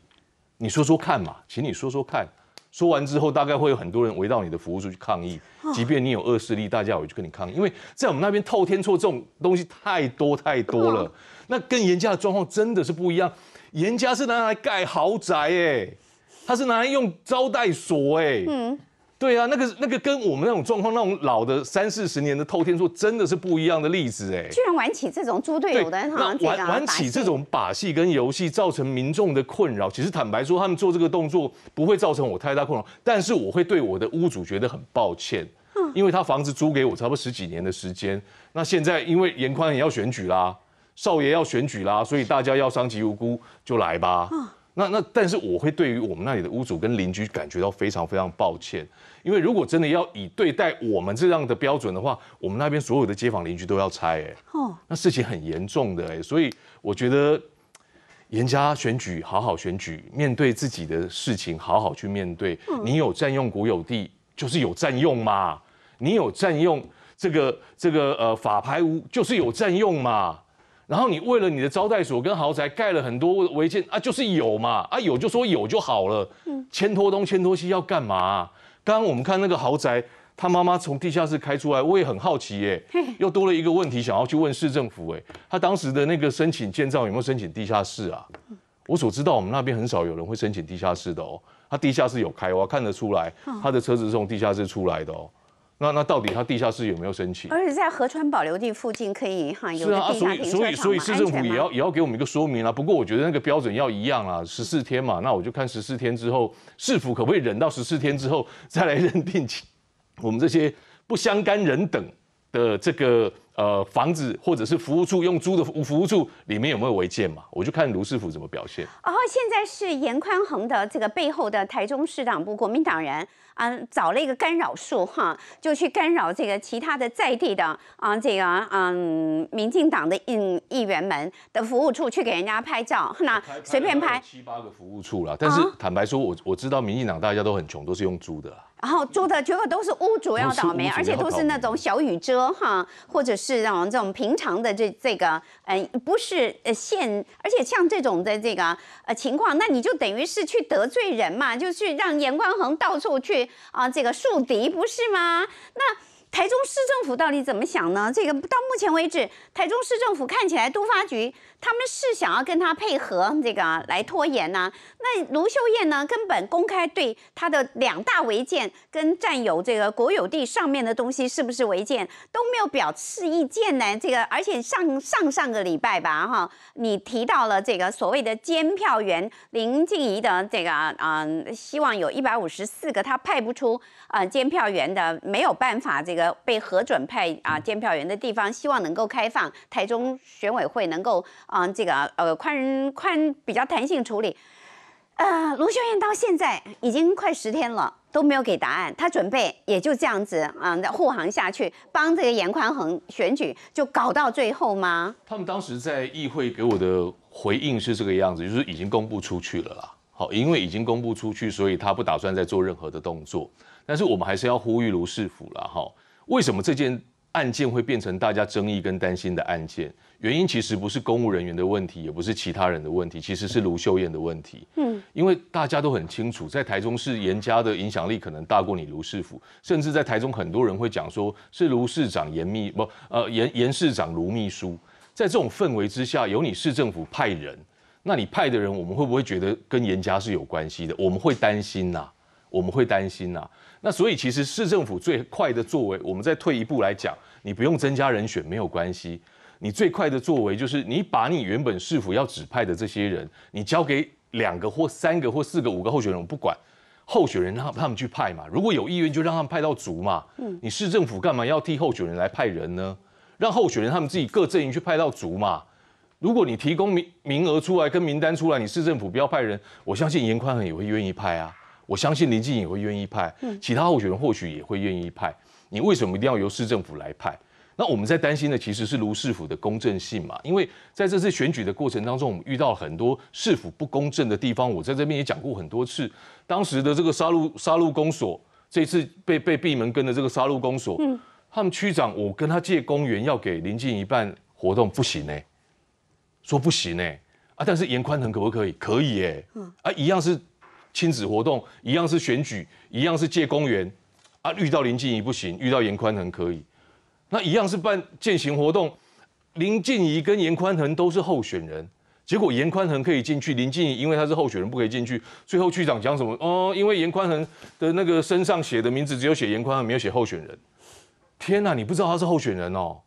你说说看嘛，请你说说看。说完之后，大概会有很多人围到你的服务处去抗议，即便你有恶势力，大家也去跟你抗议。因为在我们那边，透天错这种东西太多太多了，那跟严家的状况真的是不一样。严家是拿来盖豪宅诶，他是拿来用招待所诶。对啊，那个那个跟我们那种状况、那种老的三四十年的透天厝，真的是不一样的例子哎。居然玩起这种猪队友的，玩玩起这种把戏跟游戏，造成民众的困扰。其实坦白说，他们做这个动作不会造成我太大困扰，但是我会对我的屋主觉得很抱歉，因为他房子租给我差不多十几年的时间。那现在因为严宽也要选举啦，少爷要选举啦，所以大家要伤及无辜就来吧。那那但是我会对于我们那里的屋主跟邻居感觉到非常非常抱歉。因为如果真的要以对待我们这样的标准的话，我们那边所有的街坊邻居都要拆哎，哦，那事情很严重的哎，所以我觉得人家选举好好选举，面对自己的事情好好去面对。你有占用国有地，就是有占用嘛；你有占用这个这个呃法牌屋，就是有占用嘛。然后你为了你的招待所跟豪宅盖了很多违建啊，就是有嘛，啊有就说有就好了，嗯，迁拖东迁拖西要干嘛？刚刚我们看那个豪宅，他妈妈从地下室开出来，我也很好奇耶，又多了一个问题想要去问市政府哎，他当时的那个申请建造有没有申请地下室啊？我所知道我们那边很少有人会申请地下室的哦，他地下室有开，我看得出来他的车子是从地下室出来的哦。那那到底他地下室有没有申请？而且在河川保留地附近可以哈有地下停车场啊，所以所以所以市政府也要也要给我们一个说明啊。不过我觉得那个标准要一样啊，十四天嘛。那我就看十四天之后，市府可不可以忍到十四天之后再来 认定，我们这些不相干人等的这个呃房子或者是服务处用租的服务处里面有没有违建嘛？我就看卢师傅怎么表现。哦，现在是严宽恒的这个背后的台中市党部国民党人。嗯，找了一个干扰术哈，就去干扰这个其他的在地的啊，这个嗯，民进党的议议员们的服务处去给人家拍照，那随便拍七八个服务处了。但是坦白说，我我知道民进党大家都很穷，都是用租的。然后租的结果都是屋主要倒霉，而且都是那种小雨遮哈，或者是那种这种平常的这这个嗯，不是呃现，而且像这种的这个呃情况，那你就等于是去得罪人嘛，就去让严光恒到处去。啊，这个树敌不是吗？那台中市政府到底怎么想呢？这个到目前为止，台中市政府看起来都发局。他们是想要跟他配合，这个来拖延呐。那卢秀燕呢，根本公开对他的两大违建跟占有这个国有地上面的东西是不是违建都没有表示意见呢？这个而且上上上个礼拜吧，哈，你提到了这个所谓的监票员林静怡的这个，嗯，希望有一百五十四个他派不出啊监票员的，没有办法这个被核准派啊监票员的地方，希望能够开放台中选委会能够。啊，这个呃，宽宽比较弹性处理，呃，卢秀燕到现在已经快十天了，都没有给答案。他准备也就这样子啊，护航下去，帮这个严宽恒选举就搞到最后吗？他们当时在议会给我的回应是这个样子，就是已经公布出去了啦。好，因为已经公布出去，所以他不打算再做任何的动作。但是我们还是要呼吁卢氏府了哈。为什么这件？案件会变成大家争议跟担心的案件，原因其实不是公务人员的问题，也不是其他人的问题，其实是卢秀燕的问题。嗯，因为大家都很清楚，在台中市严家的影响力可能大过你卢市府，甚至在台中很多人会讲说，是卢市长严秘不，呃严严市长卢秘书。在这种氛围之下，由你市政府派人，那你派的人，我们会不会觉得跟严家是有关系的？我们会担心呐，我们会担心呐。那所以其实市政府最快的作为，我们再退一步来讲，你不用增加人选没有关系。你最快的作为就是你把你原本市府要指派的这些人，你交给两个或三个或四个五个候选人，我不管候选人让他们去派嘛。如果有意愿就让他们派到组嘛。嗯，你市政府干嘛要替候选人来派人呢？让候选人他们自己各阵营去派到组嘛。如果你提供名名额出来跟名单出来，你市政府不要派人，我相信严宽恒也会愿意派啊。我相信林颖也会愿意派，其他候选人或许也会愿意派。你为什么一定要由市政府来派？那我们在担心的其实是卢市府的公正性嘛。因为在这次选举的过程当中，我们遇到很多市府不公正的地方。我在这边也讲过很多次，当时的这个杀戮杀戮公所，这次被被闭门羹的这个杀戮公所，他们区长我跟他借公园要给林近一半活动，不行呢？说不行呢？啊，但是严宽城可不可以？可以哎，啊，一样是。亲子活动一样是选举，一样是借公园，啊，遇到林静怡不行，遇到严宽恒可以。那一样是办践行活动，林静怡跟严宽恒都是候选人，结果严宽恒可以进去，林静怡因为他是候选人不可以进去。最后区长讲什么？哦，因为严宽恒的那个身上写的名字只有写严宽恒，没有写候选人。天哪，你不知道他是候选人哦？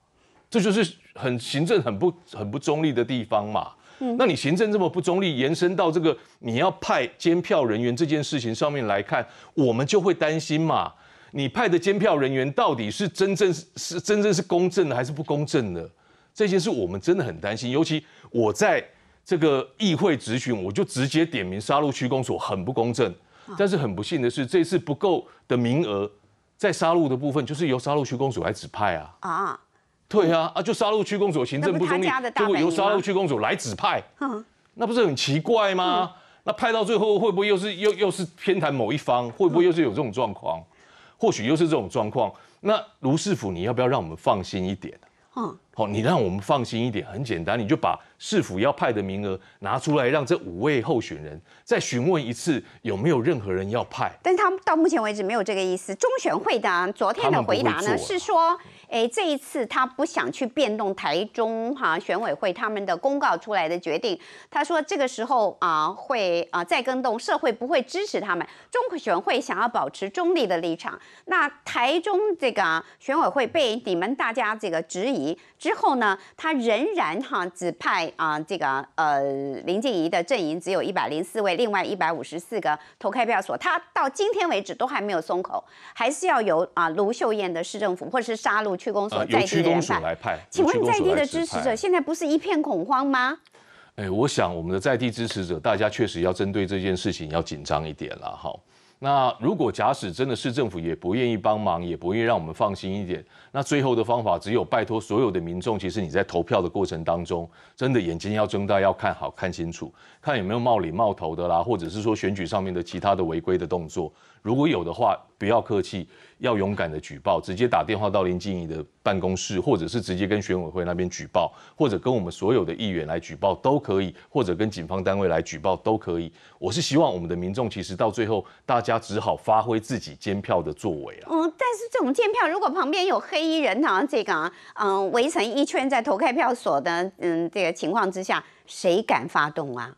这就是很行政很不很不中立的地方嘛。那你行政这么不中立，延伸到这个你要派监票人员这件事情上面来看，我们就会担心嘛？你派的监票人员到底是真正是真正是公正的，还是不公正的？这件事我们真的很担心。尤其我在这个议会质询，我就直接点名杀戮区公所很不公正。但是很不幸的是，这次不够的名额，在杀戮的部分就是由杀戮区公所来指派啊。啊。对啊，啊就沙戮区公所行政部中立，就由沙戮区公所来指派。嗯，那不是很奇怪吗？那派到最后会不会又是又又是偏袒某一方？会不会又是有这种状况？或许又是这种状况。那卢市府，你要不要让我们放心一点？嗯，好，你让我们放心一点，很简单，你就把市府要派的名额拿出来，让这五位候选人再询问一次，有没有任何人要派？但是他们到目前为止没有这个意思。中选会的昨天的回答呢，是说。哎，这一次他不想去变动台中哈选委会他们的公告出来的决定，他说这个时候啊会啊再更动社会不会支持他们，中选会想要保持中立的立场，那台中这个选委会被你们大家这个质疑。之后呢，他仍然哈指派啊，这个呃林静怡的阵营只有一百零四位，另外一百五十四个投开票所，他到今天为止都还没有松口，还是要由啊卢秀燕的市政府或者是沙鹿区公所在地的派。有区公所来派。请问在地的支持者现在不是一片恐慌吗？哎，我想我们的在地支持者大家确实要针对这件事情要紧张一点了哈。那如果假使真的市政府也不愿意帮忙，也不愿意让我们放心一点，那最后的方法只有拜托所有的民众。其实你在投票的过程当中，真的眼睛要睁大，要看好看清楚，看有没有冒领冒头的啦，或者是说选举上面的其他的违规的动作。如果有的话，不要客气。要勇敢的举报，直接打电话到林静怡的办公室，或者是直接跟选委会那边举报，或者跟我们所有的议员来举报都可以，或者跟警方单位来举报都可以。我是希望我们的民众其实到最后，大家只好发挥自己监票的作为啦。嗯，但是这种监票，如果旁边有黑衣人啊，这个啊，嗯，围成一圈在投开票所的，嗯，这个情况之下，谁敢发动啊？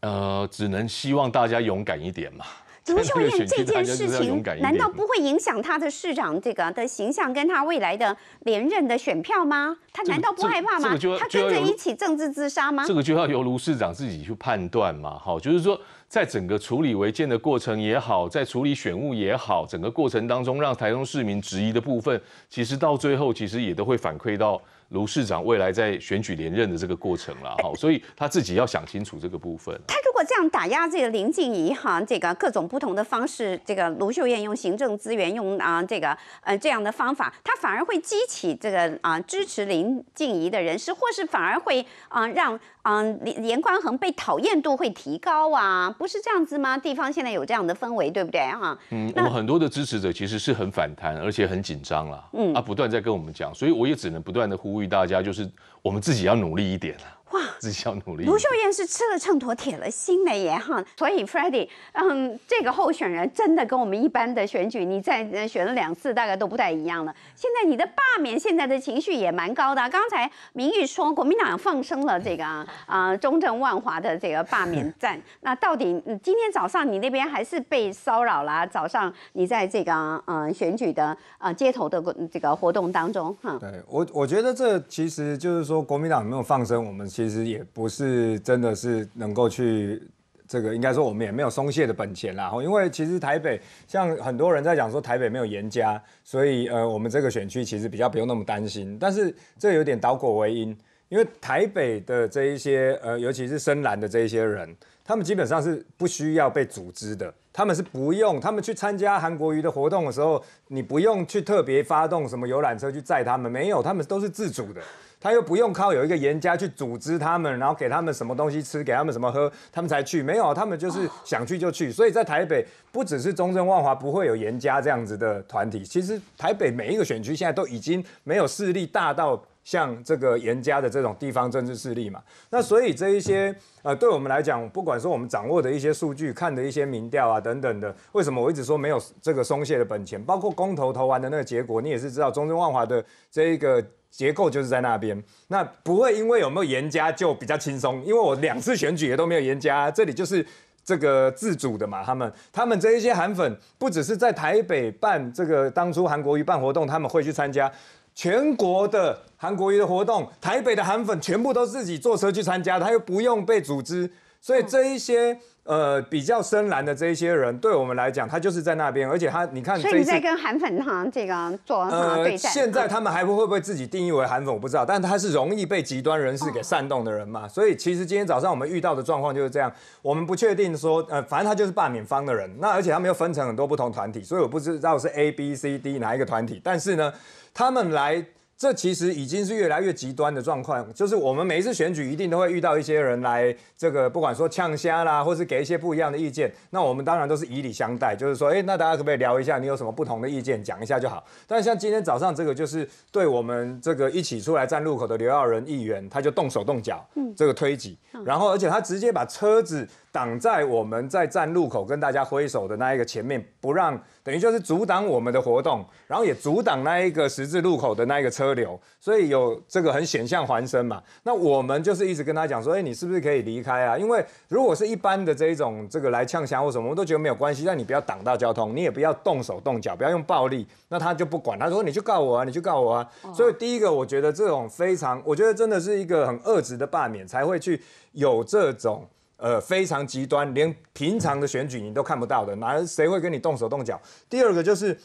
呃，只能希望大家勇敢一点嘛。卢秀燕这件事情，难道不会影响他的市长这个的形象，跟他未来的连任的选票吗？他难道不害怕吗？他跟着一起政治自杀吗？这个就要由卢市长自己去判断嘛。好，就是说，在整个处理违建的过程也好，在处理选物也好，整个过程当中，让台中市民质疑的部分，其实到最后，其实也都会反馈到。卢市长未来在选举连任的这个过程啦，好，所以他自己要想清楚这个部分。他如果这样打压这个林静怡哈，这个各种不同的方式，这个卢秀燕用行政资源用啊这个呃这样的方法，他反而会激起这个啊支持林静怡的人士，或是反而会啊让啊颜严宽恒被讨厌度会提高啊，不是这样子吗？地方现在有这样的氛围，对不对哈？嗯，我们很多的支持者其实是很反弹，而且很紧张了，嗯，啊，不断在跟我们讲，所以我也只能不断的呼。大家就是我们自己要努力一点哇，自己要努力。卢秀燕是吃了秤砣铁了心的耶哈。所以，Freddie，嗯，这个候选人真的跟我们一般的选举，你在选了两次，大概都不太一样了。现在你的罢免，现在的情绪也蛮高的。刚才明玉说国民党放生了这个啊中正万华的这个罢免战。那到底今天早上你那边还是被骚扰啦？早上你在这个嗯选举的啊街头的这个活动当中哈。对我，我觉得这其实就是说国民党没有放生我们。其实也不是真的是能够去这个，应该说我们也没有松懈的本钱啦。因为其实台北像很多人在讲说台北没有严家，所以呃我们这个选区其实比较不用那么担心。但是这有点倒果为因，因为台北的这一些呃，尤其是深蓝的这一些人，他们基本上是不需要被组织的。他们是不用，他们去参加韩国瑜的活动的时候，你不用去特别发动什么游览车去载他们，没有，他们都是自主的，他又不用靠有一个严家去组织他们，然后给他们什么东西吃，给他们什么喝，他们才去，没有，他们就是想去就去，所以在台北不只是中正万华不会有严家这样子的团体，其实台北每一个选区现在都已经没有势力大到。像这个严家的这种地方政治势力嘛，那所以这一些呃，对我们来讲，不管说我们掌握的一些数据、看的一些民调啊等等的，为什么我一直说没有这个松懈的本钱？包括公投投完的那个结果，你也是知道，中正万华的这一个结构就是在那边，那不会因为有没有严家就比较轻松，因为我两次选举也都没有严家，这里就是这个自主的嘛，他们他们这一些韩粉不只是在台北办这个当初韩国瑜办活动，他们会去参加。全国的韩国瑜的活动，台北的韩粉全部都自己坐车去参加，他又不用被组织，所以这一些。呃，比较深蓝的这一些人，对我们来讲，他就是在那边，而且他，你看，所以你在跟韩粉哈这个做对战。呃，现在他们还不会不会自己定义为韩粉，我不知道，但他是容易被极端人士给煽动的人嘛。所以其实今天早上我们遇到的状况就是这样，我们不确定说，呃，反正他就是罢免方的人，那而且他们又分成很多不同团体，所以我不知道是 A B C D 哪一个团体，但是呢，他们来。这其实已经是越来越极端的状况，就是我们每一次选举一定都会遇到一些人来，这个不管说呛虾啦，或是给一些不一样的意见，那我们当然都是以礼相待，就是说，哎，那大家可不可以聊一下，你有什么不同的意见，讲一下就好。但像今天早上这个，就是对我们这个一起出来站路口的刘耀仁议员，他就动手动脚，这个推挤，然后而且他直接把车子。挡在我们在站路口跟大家挥手的那一个前面，不让等于就是阻挡我们的活动，然后也阻挡那一个十字路口的那一个车流，所以有这个很险象环生嘛。那我们就是一直跟他讲说，哎，你是不是可以离开啊？因为如果是一般的这一种这个来呛香或什么，我都觉得没有关系，但你不要挡到交通，你也不要动手动脚，不要用暴力。那他就不管，他说你去告我啊，你去告我啊。所以第一个，我觉得这种非常，我觉得真的是一个很恶质的罢免，才会去有这种。呃，非常极端，连平常的选举你都看不到的，哪谁会跟你动手动脚？第二个就是，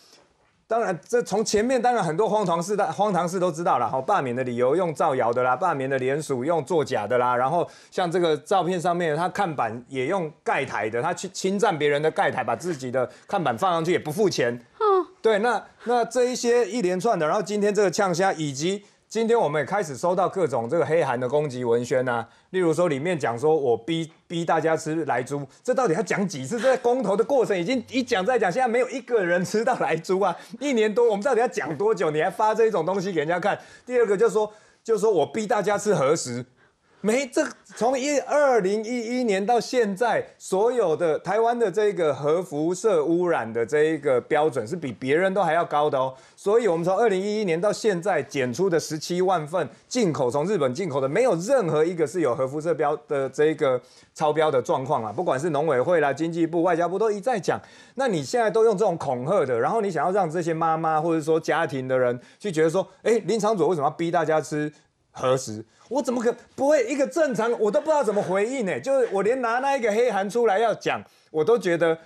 当然这从前面当然很多荒唐事但荒唐事都知道了，好，罢免的理由用造谣的啦，罢免的联署用作假的啦，然后像这个照片上面他看板也用盖台的，他去侵占别人的盖台，把自己的看板放上去也不付钱。嗯，对，那那这一些一连串的，然后今天这个呛虾以及。今天我们也开始收到各种这个黑函的攻击文宣呐，例如说里面讲说我逼逼大家吃来猪，这到底要讲几次？这公投的过程已经一讲再讲，现在没有一个人吃到来猪啊！一年多，我们到底要讲多久？你还发这一种东西给人家看？第二个就是说，就是说我逼大家吃核食，没，这从一二零一一年到现在，所有的台湾的这个核辐射污染的这一个标准是比别人都还要高的哦。所以，我们从二零一一年到现在检出的十七万份进口，从日本进口的，没有任何一个是有核辐射标的这一个超标的状况啊。不管是农委会啦、经济部、外交部都一再讲，那你现在都用这种恐吓的，然后你想要让这些妈妈或者说家庭的人去觉得说，哎，林长佐为什么要逼大家吃核食？我怎么可不会一个正常，我都不知道怎么回应呢？就是我连拿那一个黑函出来要讲，我都觉得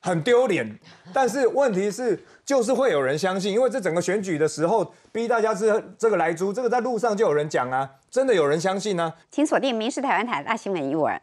很丢脸。但是问题是，就是会有人相信，因为这整个选举的时候，逼大家这这个来租，这个在路上就有人讲啊，真的有人相信呢。请锁定《民视台湾台》大新闻一文。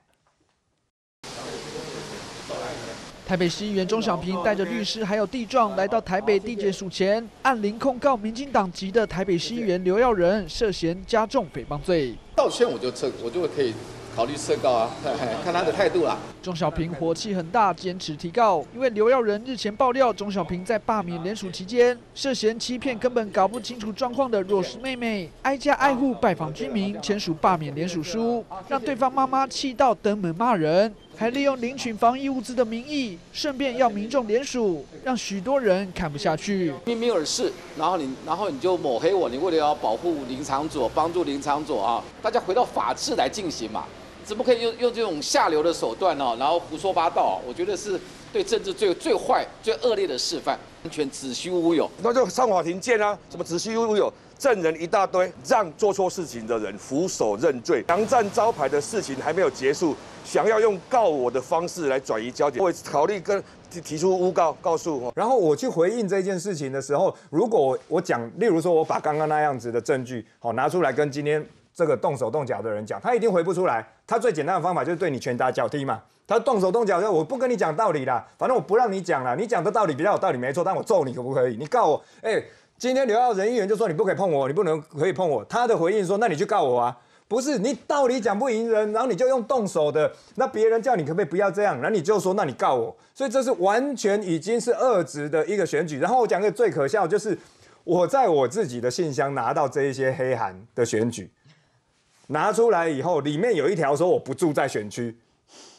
台北西议员钟小平带着律师还有地状来到台北地检署前，按铃控告民进党籍的台北西议员刘耀仁涉嫌加重诽谤罪。道歉我就撤，我就可以考虑撤告啊，看他的态度啦。钟小平火气很大，坚持提告，因为刘耀仁日前爆料，钟小平在罢免联署期间涉嫌欺骗根本搞不清楚状况的弱势妹妹，挨家挨户拜访居民，签署罢免联署书，让对方妈妈气到登门骂人。还利用领取防疫物资的名义，顺便要民众联署，让许多人看不下去。明明有事，然后你，然后你就抹黑我。你为了要保护林场佐，帮助林场佐啊，大家回到法治来进行嘛？怎么可以用用这种下流的手段哦？然后胡说八道，我觉得是对政治最最坏、最恶劣的示范。完全子虚乌有，那就上法庭见啊！什么子虚乌有，证人一大堆，让做错事情的人俯首认罪。强占招牌的事情还没有结束，想要用告我的方式来转移焦点，会考虑跟提出诬告，告诉我。然后我去回应这件事情的时候，如果我讲，例如说我把刚刚那样子的证据好拿出来跟今天这个动手动脚的人讲，他一定回不出来。他最简单的方法就是对你拳打脚踢嘛。他动手动脚的，我不跟你讲道理啦，反正我不让你讲了，你讲的道理比较有道理没错，但我揍你可不可以？你告我，哎，今天刘耀仁议员就说你不可以碰我，你不能可以碰我。他的回应说，那你去告我啊，不是你道理讲不赢人，然后你就用动手的，那别人叫你可不可以不要这样，然后你就说那你告我。所以这是完全已经是二职的一个选举。然后我讲个最可笑，就是我在我自己的信箱拿到这一些黑函的选举，拿出来以后，里面有一条说我不住在选区。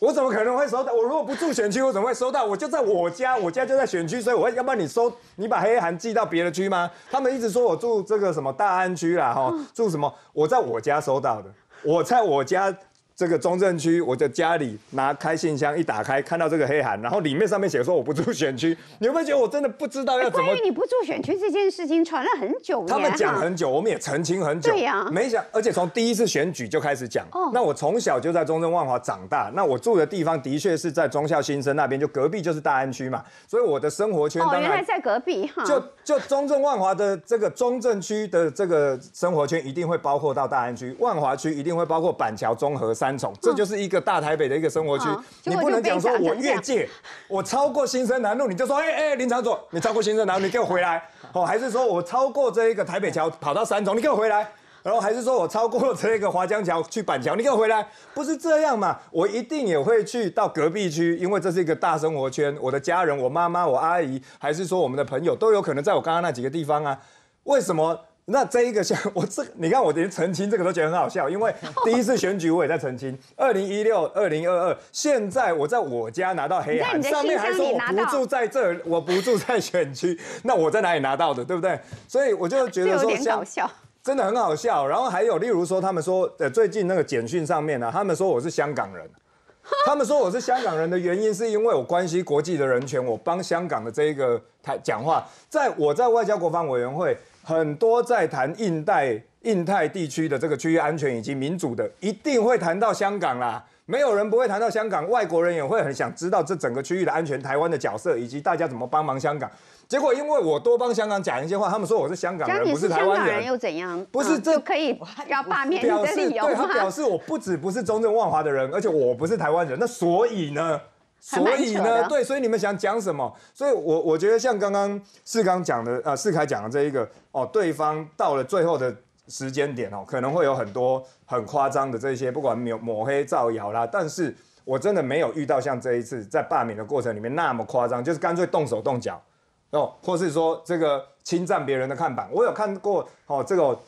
我怎么可能会收到？我如果不住选区，我怎么会收到？我就在我家，我家就在选区，所以我要不然你收，你把黑函寄到别的区吗？他们一直说我住这个什么大安区啦，哈，住什么？我在我家收到的，我在我家。这个中正区，我在家里拿开信箱一打开，看到这个黑函，然后里面上面写说我不住选区，你有没有觉得我真的不知道要怎么？关于你不住选区这件事情，传了很久。他们讲很久，我们也澄清很久。对呀，没想，而且从第一次选举就开始讲。哦，那我从小就在中正万华长大，那我住的地方的确是在忠孝新生那边，就隔壁就是大安区嘛，所以我的生活圈哦，原来在隔壁哈。就就中正万华的这个中正区的这个生活圈，一定会包括到大安区、万华区，一定会包括板桥、中和、三。三重，这就是一个大台北的一个生活区。你不能讲说我越界，我超过新生南路，你就说哎哎林长佐，你超过新生南路，你给我回来。哦，还是说我超过这一个台北桥跑到三重，你给我回来。然后还是说我超过了这一个华江桥去板桥，你给我回来。不是这样嘛？我一定也会去到隔壁区，因为这是一个大生活圈。我的家人，我妈妈，我阿姨，还是说我们的朋友，都有可能在我刚刚那几个地方啊。为什么？那这一个像 我这，你看我连澄清这个都觉得很好笑，因为 第一次选举我也在澄清，二零一六、二零二二，现在我在我家拿到黑函，上面还说我不住在这，我不住在选区，那我在哪里拿到的，对不对？所以我就觉得说，有笑，真的很好笑。然后还有例如说，他们说，呃，最近那个简讯上面呢，他们说我是香港人，他们说我是香港人的原因是因为我关系国际的人权，我帮香港的这一个台讲话，在我在外交国防委员会。很多在谈印代、印太地区的这个区域安全以及民主的，一定会谈到香港啦。没有人不会谈到香港，外国人也会很想知道这整个区域的安全、台湾的角色以及大家怎么帮忙香港。结果，因为我多帮香港讲一些话，他们说我是香港人，不是台湾人，又怎样？不是，这可以要罢免你的理由吗？表示我不只不是中正万华的人，而且我不是台湾人，那所以呢？所以呢，对，所以你们想讲什么？所以，我我觉得像刚刚世刚讲的，呃，世凯讲的这一个，哦，对方到了最后的时间点哦，可能会有很多很夸张的这些，不管抹抹黑造谣啦，但是我真的没有遇到像这一次在罢免的过程里面那么夸张，就是干脆动手动脚哦，或是说这个侵占别人的看板，我有看过哦，这个。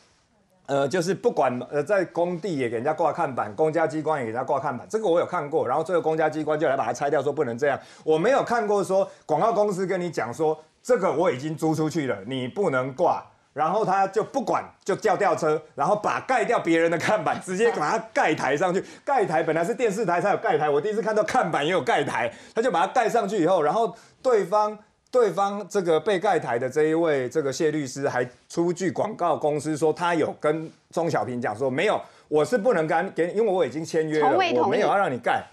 呃，就是不管呃，在工地也给人家挂看板，公家机关也给人家挂看板，这个我有看过。然后最后公家机关就来把它拆掉，说不能这样。我没有看过说广告公司跟你讲说这个我已经租出去了，你不能挂。然后他就不管，就叫吊车，然后把盖掉别人的看板，直接把它盖台上去。盖台本来是电视台才有盖台，我第一次看到看板也有盖台，他就把它盖上去以后，然后对方。对方这个被盖台的这一位这个谢律师还出具广告公司说他有跟钟小平讲说没有我是不能干给因为我已经签约，了，我没有要让你盖。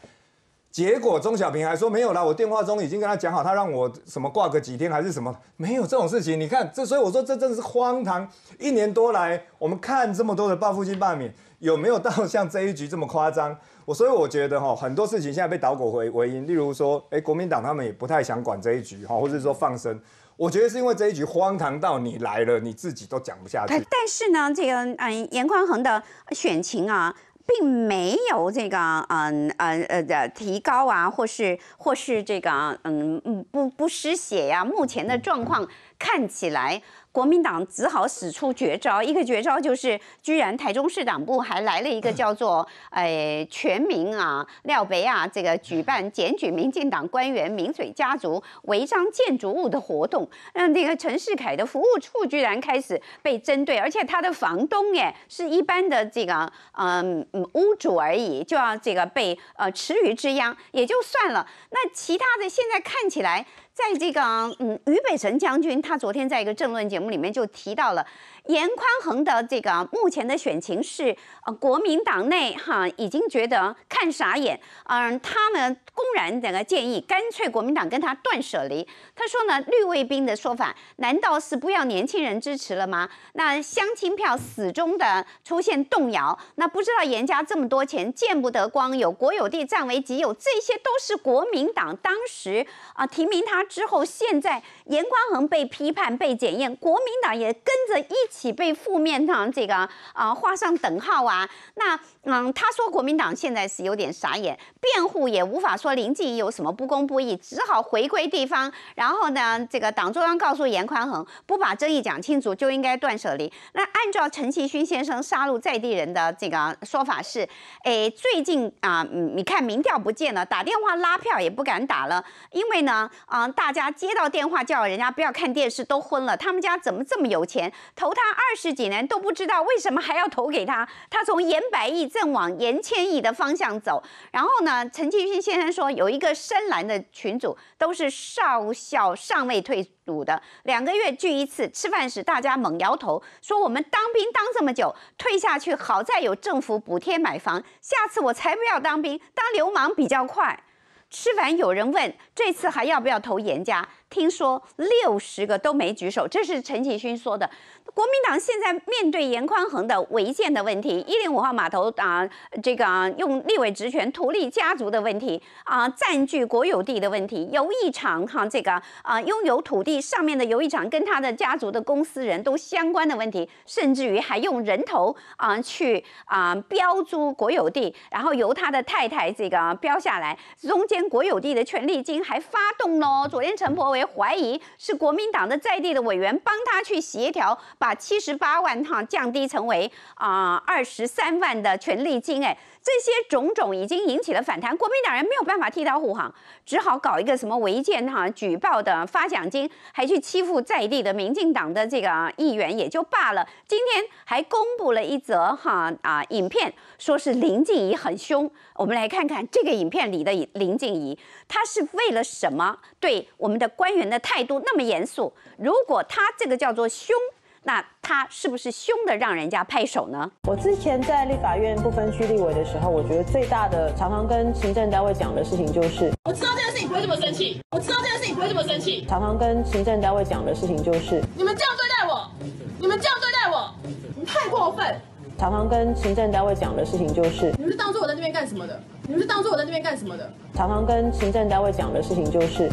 结果钟小平还说没有啦，我电话中已经跟他讲好，他让我什么挂个几天还是什么，没有这种事情。你看这，所以我说这真是荒唐。一年多来，我们看这么多的报复性罢免，有没有到像这一局这么夸张？所以我觉得哈，很多事情现在被倒果回回音，例如说，哎，国民党他们也不太想管这一局哈，或者说放生。我觉得是因为这一局荒唐到你来了，你自己都讲不下去。但是呢，这个嗯，严宽恒的选情啊，并没有这个嗯嗯呃的提高啊，或是或是这个嗯嗯不不失血呀。目前的状况看起来。国民党只好使出绝招，一个绝招就是，居然台中市党部还来了一个叫做“哎全民啊廖北啊”这个举办检举民进党官员名嘴家族违章建筑物的活动，让这个陈世凯的服务处居然开始被针对，而且他的房东耶是一般的这个嗯屋主而已，就要这个被呃池鱼之殃也就算了，那其他的现在看起来。在这个，嗯，俞北辰将军他昨天在一个政论节目里面就提到了。严宽恒的这个目前的选情是，呃，国民党内哈已经觉得看傻眼，嗯，他呢公然个建议，干脆国民党跟他断舍离。他说呢，绿卫兵的说法，难道是不要年轻人支持了吗？那乡亲票始终的出现动摇，那不知道严家这么多钱见不得光，有国有地占为己有，这些都是国民党当时啊提名他之后，现在严宽恒被批判被检验，国民党也跟着一起。体被负面上这个啊画上等号啊？那。嗯，他说国民党现在是有点傻眼，辩护也无法说林静怡有什么不公不义，只好回归地方。然后呢，这个党中央告诉严宽恒，不把争议讲清楚就应该断舍离。那按照陈其勋先生杀戮在地人的这个说法是，哎，最近啊，你看民调不见了，打电话拉票也不敢打了，因为呢，嗯，大家接到电话叫人家不要看电视都昏了，他们家怎么这么有钱？投他二十几年都不知道为什么还要投给他，他从严百亿。正往严千亿的方向走，然后呢？陈继勋先生说，有一个深蓝的群组，都是少校，尚未退伍的，两个月聚一次，吃饭时大家猛摇头，说我们当兵当这么久，退下去好在有政府补贴买房，下次我才不要当兵，当流氓比较快。吃完有人问，这次还要不要投严家？听说六十个都没举手，这是陈启勋说的。国民党现在面对严宽恒的违建的问题，一零五号码头啊，这个用立委职权图立家族的问题啊，占据国有地的问题，有一场哈这个啊拥有土地上面的有一场跟他的家族的公司人都相关的问题，甚至于还用人头啊去啊标租国有地，然后由他的太太这个标下来，中间国有地的权利金还发动喽。昨天陈柏伟。怀疑是国民党的在地的委员帮他去协调，把七十八万哈降低成为啊二十三万的权利金，哎。这些种种已经引起了反弹，国民党人没有办法替他护航，只好搞一个什么违建哈举报的发奖金，还去欺负在地的民进党的这个议员也就罢了。今天还公布了一则哈啊影片，说是林静怡很凶。我们来看看这个影片里的林静怡，他是为了什么？对我们的官员的态度那么严肃？如果他这个叫做凶？那他是不是凶的让人家拍手呢？我之前在立法院不分区立委的时候，我觉得最大的常常跟行政单位讲的事情就是：我知道这件事情不会这么生气，我知道这件事情不会这么生气。常常跟行政单位讲的事情就是：你们这样对待我，你们这样对待我，你太过分。常常跟行政单位讲的事情就是：你们是当做我在那边干什么的？你们是当做我在那边干什么的？常常跟行政单位讲的事情就是：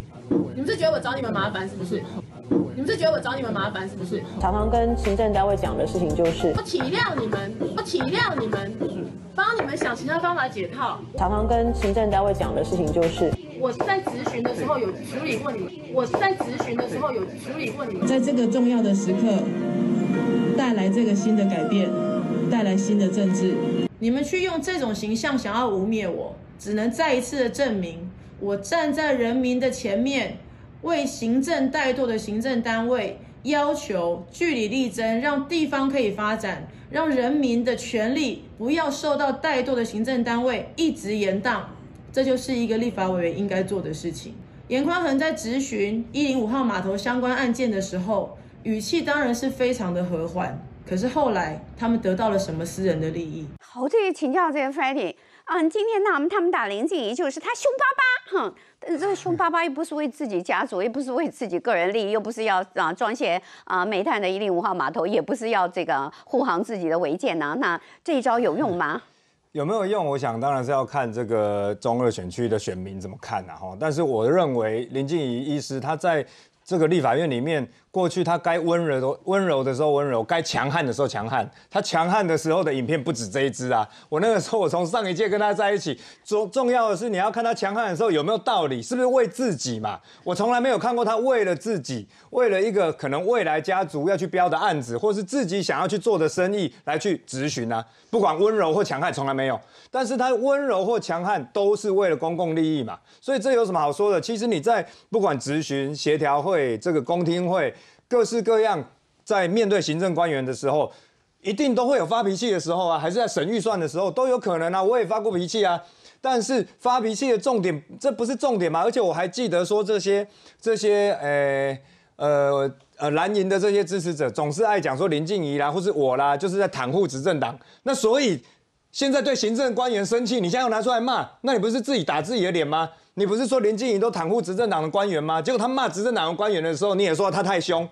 你们是觉得我找你们麻烦是不是？你们是觉得我找你们麻烦是不是？常常跟行政单位讲的事情就是，不体谅你们，不体谅你们，帮你们想其他方法解套。常常跟行政单位讲的事情就是，我是在咨询的时候有处理过你，我是在咨询的时候有处理过你。在这个重要的时刻，带来这个新的改变，带来新的政治。你们去用这种形象想要污蔑我，只能再一次的证明，我站在人民的前面。为行政怠惰的行政单位要求据理力争，让地方可以发展，让人民的权利不要受到怠惰的行政单位一直延宕，这就是一个立法委员应该做的事情。严宽恒在质询一零五号码头相关案件的时候，语气当然是非常的和缓，可是后来他们得到了什么私人的利益？我这些请教这个 f i g h t i n 啊，嗯，今天他们他们打林静怡，就是他凶巴巴，哼，但这个凶巴巴又不是为自己家族，又不是为自己个人利益，又不是要啊装卸啊煤炭的一零五号码头，也不是要这个护航自己的违建啊。那这一招有用吗？有没有用？我想当然是要看这个中二选区的选民怎么看呐，哈。但是我认为林静怡医师，他在这个立法院里面。过去他该温柔温柔的时候温柔，该强悍的时候强悍。他强悍的时候的影片不止这一支啊！我那个时候我从上一届跟他在一起，重重要的是你要看他强悍的时候有没有道理，是不是为自己嘛？我从来没有看过他为了自己，为了一个可能未来家族要去标的案子，或是自己想要去做的生意来去执询啊！不管温柔或强悍，从来没有。但是他温柔或强悍都是为了公共利益嘛，所以这有什么好说的？其实你在不管执询、协调会、这个公听会。各式各样，在面对行政官员的时候，一定都会有发脾气的时候啊，还是在审预算的时候都有可能啊。我也发过脾气啊，但是发脾气的重点，这不是重点嘛？而且我还记得说这些这些呃呃呃蓝营的这些支持者总是爱讲说林静怡啦或是我啦，就是在袒护执政党。那所以现在对行政官员生气，你现在又拿出来骂，那你不是自己打自己的脸吗？你不是说林静怡都袒护执政党的官员吗？结果他骂执政党的官员的时候，你也说他太凶。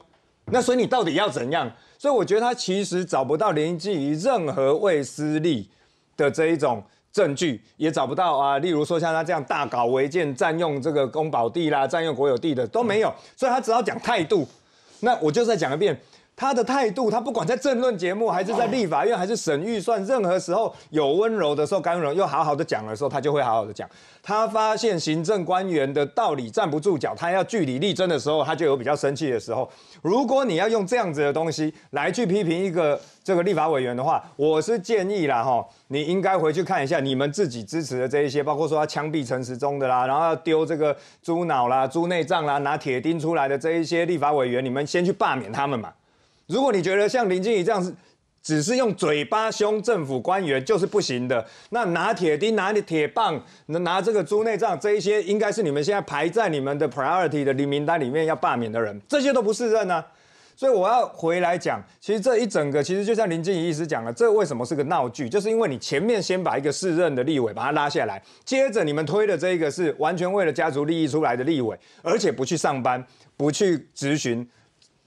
那所以你到底要怎样？所以我觉得他其实找不到林益于任何为私利的这一种证据，也找不到啊。例如说像他这样大搞违建、占用这个公保地啦、占用国有地的都没有，所以他只好讲态度。那我就再讲一遍。他的态度，他不管在政论节目，还是在立法院，还是审预算，任何时候有温柔的时候，甘永荣又好好的讲的时候，他就会好好的讲。他发现行政官员的道理站不住脚，他要据理力争的时候，他就有比较生气的时候。如果你要用这样子的东西来去批评一个这个立法委员的话，我是建议啦，哈，你应该回去看一下你们自己支持的这一些，包括说他枪毙陈时中的啦，然后丢这个猪脑啦、猪内脏啦、拿铁钉出来的这一些立法委员，你们先去罢免他们嘛。如果你觉得像林静怡这样是只是用嘴巴凶政府官员就是不行的，那拿铁钉、拿铁棒、拿拿这个猪内脏，这一些应该是你们现在排在你们的 priority 的名名单里面要罢免的人，这些都不是任啊。所以我要回来讲，其实这一整个其实就像林静怡一直讲了，这为什么是个闹剧？就是因为你前面先把一个市任的立委把他拉下来，接着你们推的这个是完全为了家族利益出来的立委，而且不去上班，不去执询。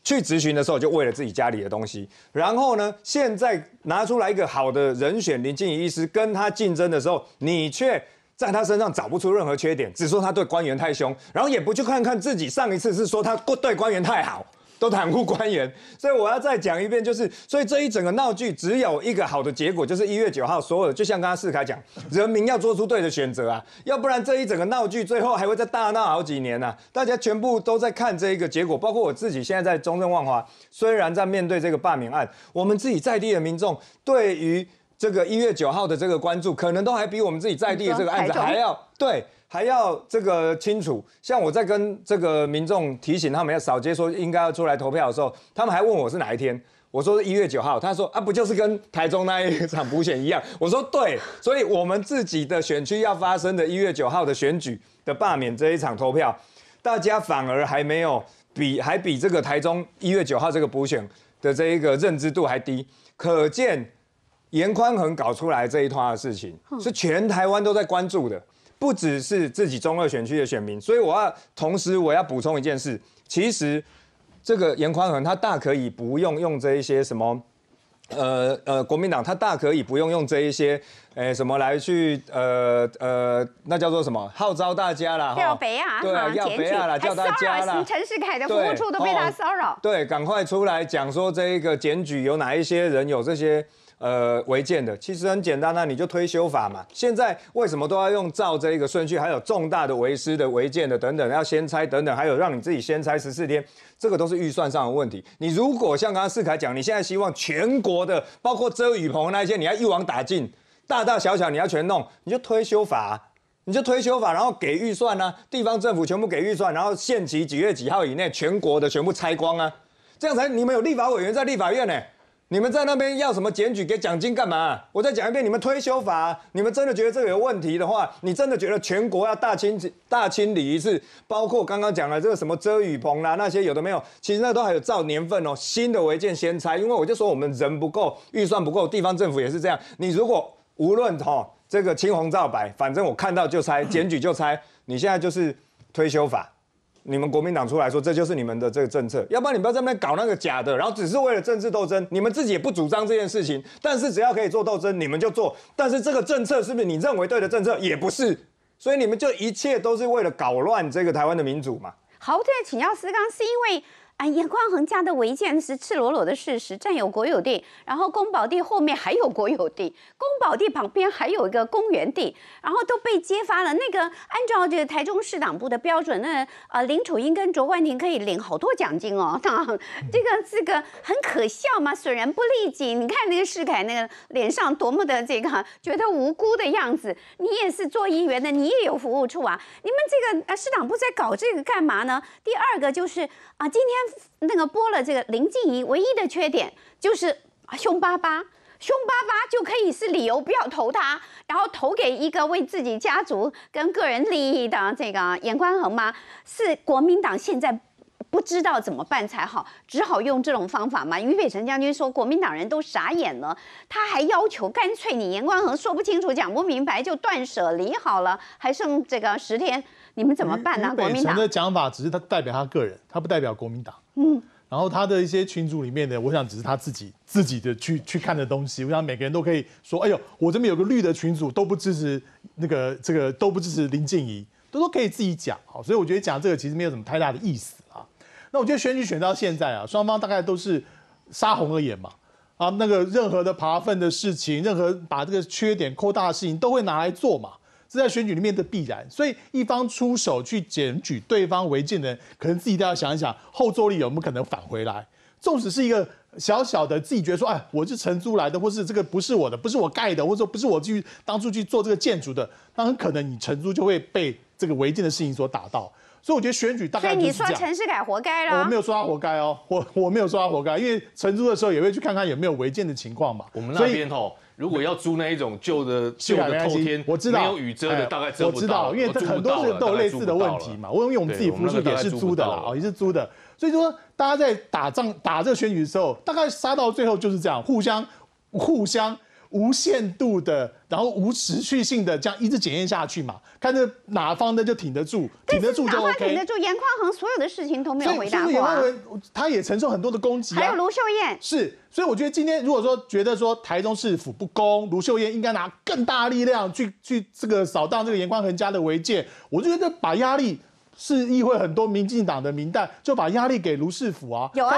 去咨询的时候就为了自己家里的东西，然后呢，现在拿出来一个好的人选林靖怡医师跟他竞争的时候，你却在他身上找不出任何缺点，只说他对官员太凶，然后也不去看看自己上一次是说他对官员太好。都袒护官员，所以我要再讲一遍，就是，所以这一整个闹剧只有一个好的结果，就是一月九号，所有的，就像刚刚世凯讲，人民要做出对的选择啊，要不然这一整个闹剧最后还会再大闹好几年呢。大家全部都在看这个结果，包括我自己现在在中正万华，虽然在面对这个罢免案，我们自己在地的民众对于这个一月九号的这个关注，可能都还比我们自己在地的这个案子还要对。还要这个清楚，像我在跟这个民众提醒他们要扫街说应该要出来投票的时候，他们还问我是哪一天，我说是一月九号，他说啊不就是跟台中那一场补选一样，我说对，所以我们自己的选区要发生的一月九号的选举的罢免这一场投票，大家反而还没有比还比这个台中一月九号这个补选的这一个认知度还低，可见严宽恒搞出来这一套事情是全台湾都在关注的。不只是自己中二选区的选民，所以我要同时我要补充一件事，其实这个严宽衡他大可以不用用这一些什么，呃呃国民党他大可以不用用这一些，呃什么来去呃呃那叫做什么号召大家啦，要啊对要白啊啦，叫大家啦，陈世凯的服务处都被他骚扰，对赶快出来讲说这一个检举有哪一些人有这些。呃，违建的其实很简单，那你就推修法嘛。现在为什么都要用照这一个顺序？还有重大的违师的、违建的等等，要先拆等等，还有让你自己先拆十四天，这个都是预算上的问题。你如果像刚刚世凯讲，你现在希望全国的，包括遮雨棚那些，你要一网打尽，大大小小你要全弄，你就推修法，你就推修法，然后给预算啊，地方政府全部给预算，然后限期几月几号以内，全国的全部拆光啊，这样才你们有立法委员在立法院呢。你们在那边要什么检举给奖金干嘛？我再讲一遍，你们退休法，你们真的觉得这个有问题的话，你真的觉得全国要大清大清理一次，包括刚刚讲的这个什么遮雨棚啦那些有的没有，其实那都还有照年份哦，新的违建先拆，因为我就说我们人不够，预算不够，地方政府也是这样。你如果无论哈这个青红皂白，反正我看到就拆，检举就拆，你现在就是退休法。你们国民党出来说，这就是你们的这个政策，要不然你不要在那边搞那个假的，然后只是为了政治斗争，你们自己也不主张这件事情，但是只要可以做斗争，你们就做。但是这个政策是不是你认为对的政策也不是，所以你们就一切都是为了搞乱这个台湾的民主嘛？好，我现在请教思刚，是因为。哎呀，宽恒家的违建是赤裸裸的事实，占有国有地，然后宫保地后面还有国有地，宫保地旁边还有一个公园地，然后都被揭发了。那个按照这个台中市党部的标准，那呃林楚英跟卓冠廷可以领好多奖金哦。这个这个很可笑嘛，损人不利己。你看那个世凯，那个脸上多么的这个觉得无辜的样子。你也是做议员的，你也有服务处啊。你们这个啊，市党部在搞这个干嘛呢？第二个就是啊，今天。那个播了这个林静怡唯一的缺点就是凶巴巴，凶巴巴就可以是理由不要投他，然后投给一个为自己家族跟个人利益的这个严宽恒吗？是国民党现在不知道怎么办才好，只好用这种方法嘛？于北辰将军说，国民党人都傻眼了，他还要求干脆你严光恒说不清楚、讲不明白就断舍离好了，还剩这个十天。你们怎么办呢？国民党讲法只是他代表他个人，他不代表国民党。嗯，然后他的一些群组里面的，我想只是他自己自己的去去看的东西。我想每个人都可以说，哎呦，我这边有个绿的群组都不支持那个这个都不支持林静怡，都都可以自己讲。好，所以我觉得讲这个其实没有什么太大的意思啊。那我觉得选举选到现在啊，双方大概都是杀红了眼嘛。啊，那个任何的爬粪的事情，任何把这个缺点扩大的事情，都会拿来做嘛。这在选举里面的必然，所以一方出手去检举对方违建的，可能自己都要想一想后坐力有没有可能返回来。纵使是一个小小的，自己觉得说，哎，我是承租来的，或是这个不是我的，不是我盖的，或者说不是我去当初去做这个建筑的，那很可能你承租就会被这个违建的事情所打到。所以我觉得选举大概就是所以你说陈世凯活该了？我没有说他活该哦，我我没有说他活该，因为承租的时候也会去看看有没有违建的情况嘛。我们那边哦。如果要租那一种旧的、旧的透天，我知道没有雨遮的，大概不到。我知道，因为很多人都有类似的问题嘛。我因为我们自己房子也是租的啊，也是租的。所以说，大家在打仗打这个选举的时候，大概杀到最后就是这样，互相互相。无限度的，然后无持续性的这样一直检验下去嘛？看着哪方的就挺得住，挺得住就 OK。他挺得住，严宽恒所有的事情都没有回答过。所严宽恒他也承受很多的攻击。还有卢秀燕。是，所以我觉得今天如果说觉得说台中市府不公，卢秀燕应该拿更大力量去去这个扫荡这个严宽恒家的违建，我就觉得把压力。是议会很多民进党的名单，就把压力给卢世福啊。有啊，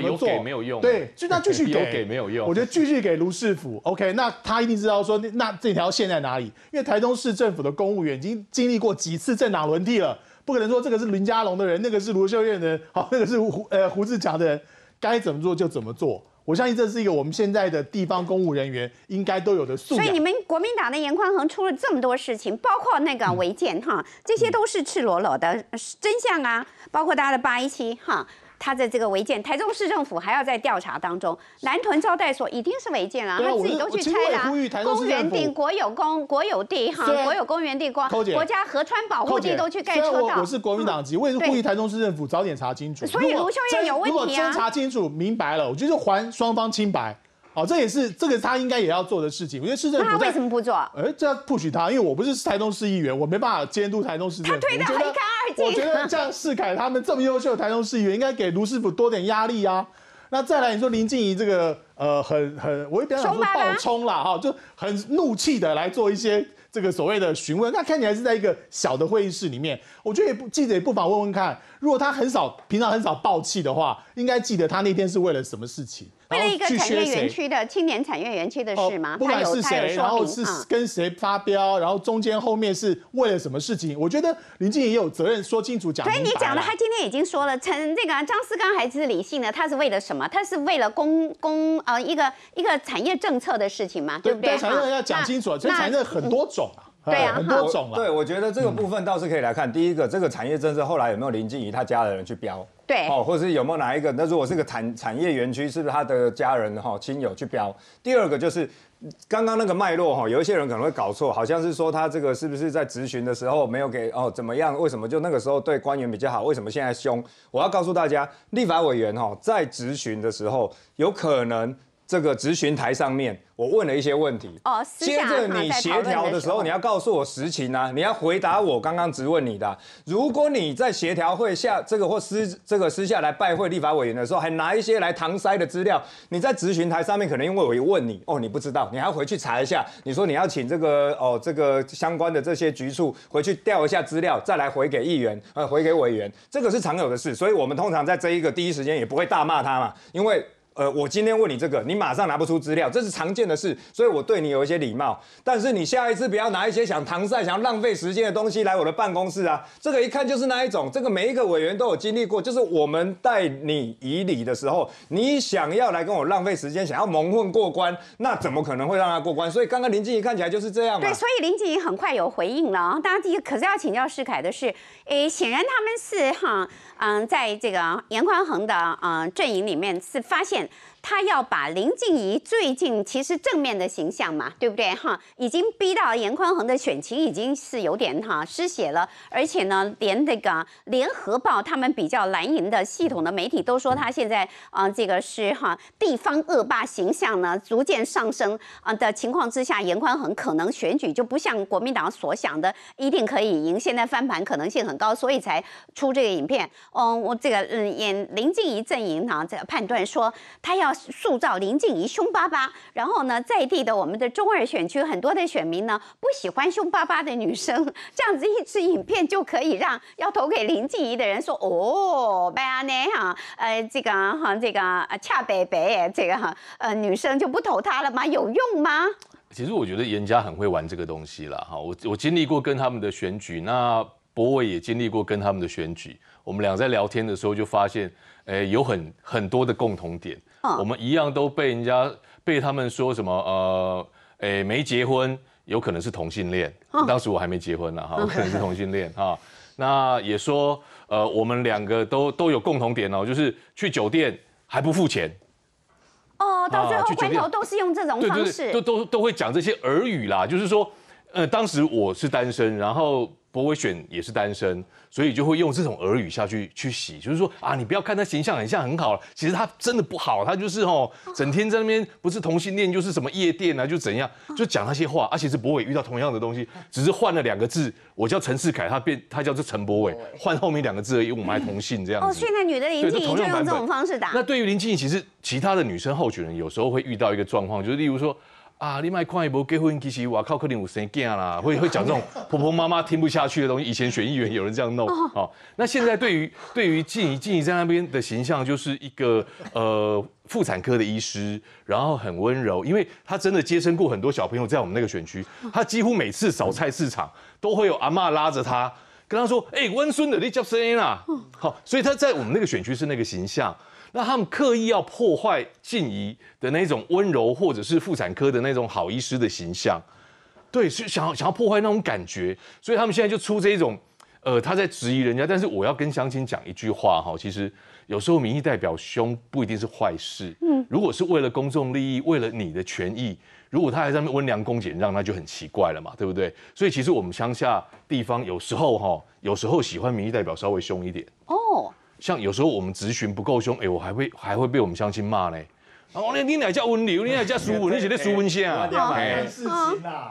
有给没有用。对，就那继续 有给没有用？我觉得继续给卢世福。OK，那他一定知道说，那这条线在哪里？因为台东市政府的公务员已经经历过几次政党轮替了，不可能说这个是林佳龙的人，那个是卢秀燕的，好，那个是胡呃胡志强的人，该怎么做就怎么做。我相信这是一个我们现在的地方公务人员应该都有的素养。所以你们国民党的严宽恒出了这么多事情，包括那个违建哈，这些都是赤裸裸的真相啊，包括大家的八一七哈。他的这个违建，台中市政府还要在调查当中。南屯招待所一定是违建了，他自己都去拆了。公园地国有公国有地哈，国有公园地、国家河川保护地都去盖车道。我是国民党籍，我也是呼吁台中市政府早点查清楚。所以卢秀燕有问题啊！如果真查清楚、明白了，我就是还双方清白。哦，这也是这个他应该也要做的事情。我觉得市政，府他为什么不做？哎，这要 push 他，因为我不是台东市议员，我没办法监督台东市政。他推到一竿二我觉得 像世凯他们这么优秀的台东市议员，应该给卢师傅多点压力啊。那再来你说林静怡这个呃很很，我一边想说暴冲了哈，就很怒气的来做一些这个所谓的询问。那看起来是在一个小的会议室里面，我觉得也不记者也不妨问问看。如果他很少平常很少爆气的话，应该记得他那天是为了什么事情？为了一个产业园区的青年产业园区的事吗？不管是谁，然后是跟谁发飙，然后中间后面是为了什么事情？我觉得林静怡也有责任说清楚讲。所以你讲的，他今天已经说了，陈这个张思刚还是理性的，他是为了什么？他是为了公公呃一个一个产业政策的事情嘛，对不对？对产业要讲清楚，所以产业很多种啊。对啊，很多种啊。对，我觉得这个部分倒是可以来看。第一个，这个产业政策后来有没有林靖怡他家的人去标？对，哦，或者是有没有哪一个？那如果是个产产业园区，是不是他的家人哈亲友去标？第二个就是刚刚那个脉络哈，有一些人可能会搞错，好像是说他这个是不是在质询的时候没有给哦怎么样？为什么就那个时候对官员比较好？为什么现在凶？我要告诉大家，立法委员哈在质询的时候有可能。这个咨询台上面，我问了一些问题。哦，私你放在的时候，你要告诉我实情啊！你要回答我刚刚质问你的。如果你在协调会下这个或私这个私下来拜会立法委员的时候，还拿一些来搪塞的资料，你在咨询台上面可能因为我一问你，哦，你不知道，你还回去查一下。你说你要请这个哦这个相关的这些局处回去调一下资料，再来回给议员，呃，回给委员，这个是常有的事。所以我们通常在这一个第一时间也不会大骂他嘛，因为。呃，我今天问你这个，你马上拿不出资料，这是常见的事，所以我对你有一些礼貌。但是你下一次不要拿一些想搪塞、想要浪费时间的东西来我的办公室啊！这个一看就是那一种，这个每一个委员都有经历过，就是我们带你以礼的时候，你想要来跟我浪费时间，想要蒙混过关，那怎么可能会让他过关？所以刚刚林静怡看起来就是这样嘛。对，所以林静怡很快有回应了啊！大家第一可是要请教世凯的是，诶，显然他们是哈。嗯，在这个严宽恒的嗯阵营里面是发现。他要把林静怡最近其实正面的形象嘛，对不对哈？已经逼到严宽恒的选情已经是有点哈失血了，而且呢，连这个联合报他们比较蓝营的系统的媒体都说他现在啊，这个是哈地方恶霸形象呢逐渐上升啊的情况之下，严宽恒可能选举就不像国民党所想的一定可以赢，现在翻盘可能性很高，所以才出这个影片。嗯，我这个嗯，演林静怡阵营呢，这个判断说他要。塑造林静怡凶巴巴，然后呢，在地的我们的中二选区很多的选民呢不喜欢凶巴巴的女生，这样子一支影片就可以让要投给林静怡的人说哦，拜安呢哈，呃这个哈这个恰北北这个哈，呃女生就不投她了吗？有用吗？其实我觉得严家很会玩这个东西了哈，我我经历过跟他们的选举，那博伟也经历过跟他们的选举，我们俩在聊天的时候就发现，哎，有很很多的共同点。我们一样都被人家被他们说什么呃，哎，没结婚，有可能是同性恋。当时我还没结婚呢，哈，可能是同性恋哈。那也说呃，我们两个都都有共同点哦，就是去酒店还不付钱。哦，到最后回头都是用这种方式，都都都会讲这些耳语啦，就是说，呃，当时我是单身，然后。博伟选也是单身，所以就会用这种耳语下去去洗，就是说啊，你不要看他形象很像很好，其实他真的不好，他就是哦，整天在那边不是同性恋就是什么夜店啊，就怎样，就讲那些话。而且是博伟遇到同样的东西，只是换了两个字，我叫陈世凯，他变他叫做陈博伟，换后面两个字而已，我们还同性这样子。哦，现在女的林静怡就用这种方式打。那对于林静怡，其实其他的女生候选人有时候会遇到一个状况，就是例如说。啊，你卖看一步结婚，其实外靠，可能有生囝啦，会会讲这种 婆婆妈妈听不下去的东西。以前选议员有人这样弄，哦，那现在对于对于静怡静怡在那边的形象，就是一个呃妇产科的医师，然后很温柔，因为她真的接生过很多小朋友在我们那个选区，她几乎每次扫菜市场都会有阿妈拉着她，跟她说，哎，温孙的你叫声音啦，好，所以她在我们那个选区是那个形象。那他们刻意要破坏静怡的那种温柔，或者是妇产科的那种好医师的形象，对，是想想要破坏那种感觉。所以他们现在就出这一种，呃，他在质疑人家，但是我要跟乡亲讲一句话哈，其实有时候民意代表凶不一定是坏事。嗯，如果是为了公众利益，为了你的权益，如果他还在那温良恭俭让，那就很奇怪了嘛，对不对？所以其实我们乡下地方有时候哈，有时候喜欢民意代表稍微凶一点哦。像有时候我们执询不够凶，哎，我还会还会被我们乡亲骂呢。哦，你你哪叫温柔，你哪叫舒文？你写的熟文先啊？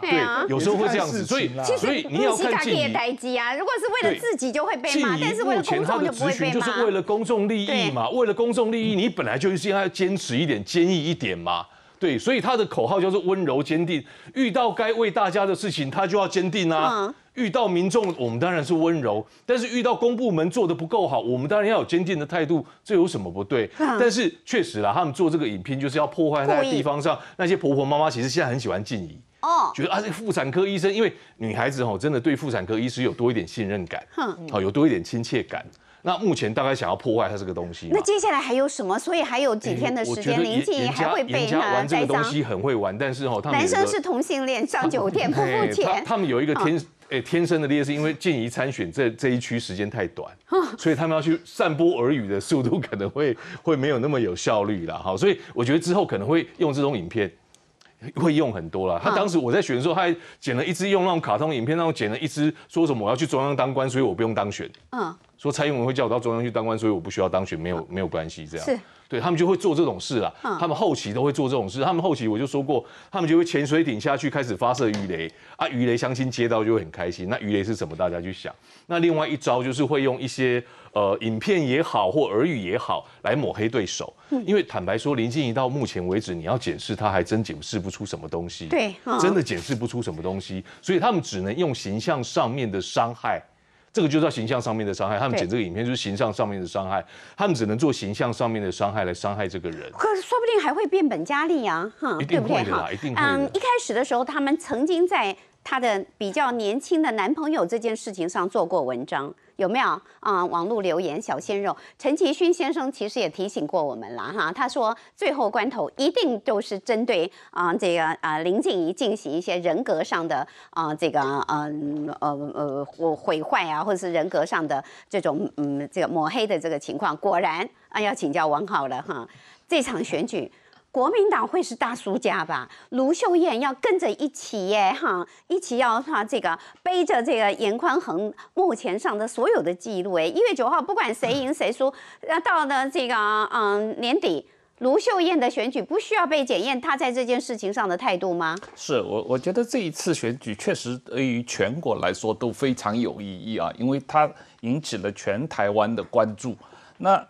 对有时候会这样子，所以所以你要看机。台机啊，如果是为了自己就会被骂，但是为了公众被骂。就是为了公众利益嘛，为了公众利益，你本来就是应该坚持一点、坚毅一点嘛。对，所以他的口号就是温柔坚定，遇到该为大家的事情，他就要坚定啊。遇到民众，我们当然是温柔；但是遇到公部门做的不够好，我们当然要有坚定的态度。这有什么不对？但是确实啦，他们做这个影片就是要破坏在地方上那些婆婆妈妈。其实现在很喜欢敬怡。哦，觉得啊，这个妇产科医生，因为女孩子吼真的对妇产科医师有多一点信任感，好有多一点亲切感。那目前大概想要破坏他这个东西。那接下来还有什么？所以还有几天的时间，林怡还会被他玩这个东西很会玩，但是们男生是同性恋，上酒店不付钱。他们有一个天诶，天生的劣势，因为建怡参选这这一区时间太短，所以他们要去散播耳语的速度可能会会没有那么有效率了哈，所以我觉得之后可能会用这种影片会用很多了。他当时我在选的时候，他还剪了一支用那种卡通影片，然后剪了一支说什么我要去中央当官，所以我不用当选。嗯。说蔡英文会叫我到中央去当官，所以我不需要当选，没有没有关系。这样，对他们就会做这种事了。他们后期都会做这种事。他们后期我就说过，他们就会潜水艇下去开始发射鱼雷啊，鱼雷相亲接到就会很开心。那鱼雷是什么？大家去想。那另外一招就是会用一些呃影片也好或耳语也好来抹黑对手。因为坦白说，林静怡到目前为止，你要检视，他还真检视不出什么东西。对，真的检视不出什么东西，所以他们只能用形象上面的伤害。这个就叫形象上面的伤害，他们剪这个影片就是形象上面的伤害，他们只能做形象上面的伤害来伤害这个人。可是说不定还会变本加厉啊，哈，对不对？哈，嗯，一开始的时候，他们曾经在她的比较年轻的男朋友这件事情上做过文章。有没有啊？网络留言小鲜肉陈其勋先生其实也提醒过我们了哈。他说最后关头一定都是针对啊这个啊林静怡进行一些人格上的啊这个嗯呃呃毁坏啊或者是人格上的这种嗯这个抹黑的这个情况。果然啊要请教王好了哈，这场选举。国民党会是大输家吧？卢秀燕要跟着一起耶哈，一起要哈这个背着这个严宽恒目前上的所有的记录哎，一月九号不管谁赢谁输，那到了这个嗯年底，卢秀燕的选举不需要被检验她在这件事情上的态度吗？是我我觉得这一次选举确实对于全国来说都非常有意义啊，因为它引起了全台湾的关注。那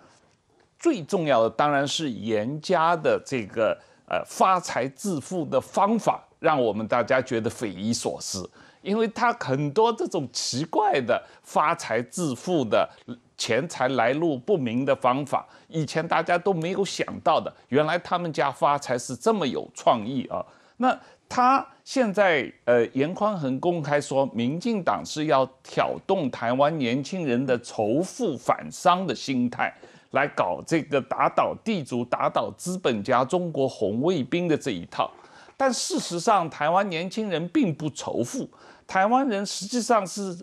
最重要的当然是严家的这个呃发财致富的方法，让我们大家觉得匪夷所思，因为他很多这种奇怪的发财致富的钱财来路不明的方法，以前大家都没有想到的。原来他们家发财是这么有创意啊！那他现在呃严宽恒公开说，民进党是要挑动台湾年轻人的仇富反商的心态。来搞这个打倒地主、打倒资本家、中国红卫兵的这一套，但事实上，台湾年轻人并不仇富，台湾人实际上是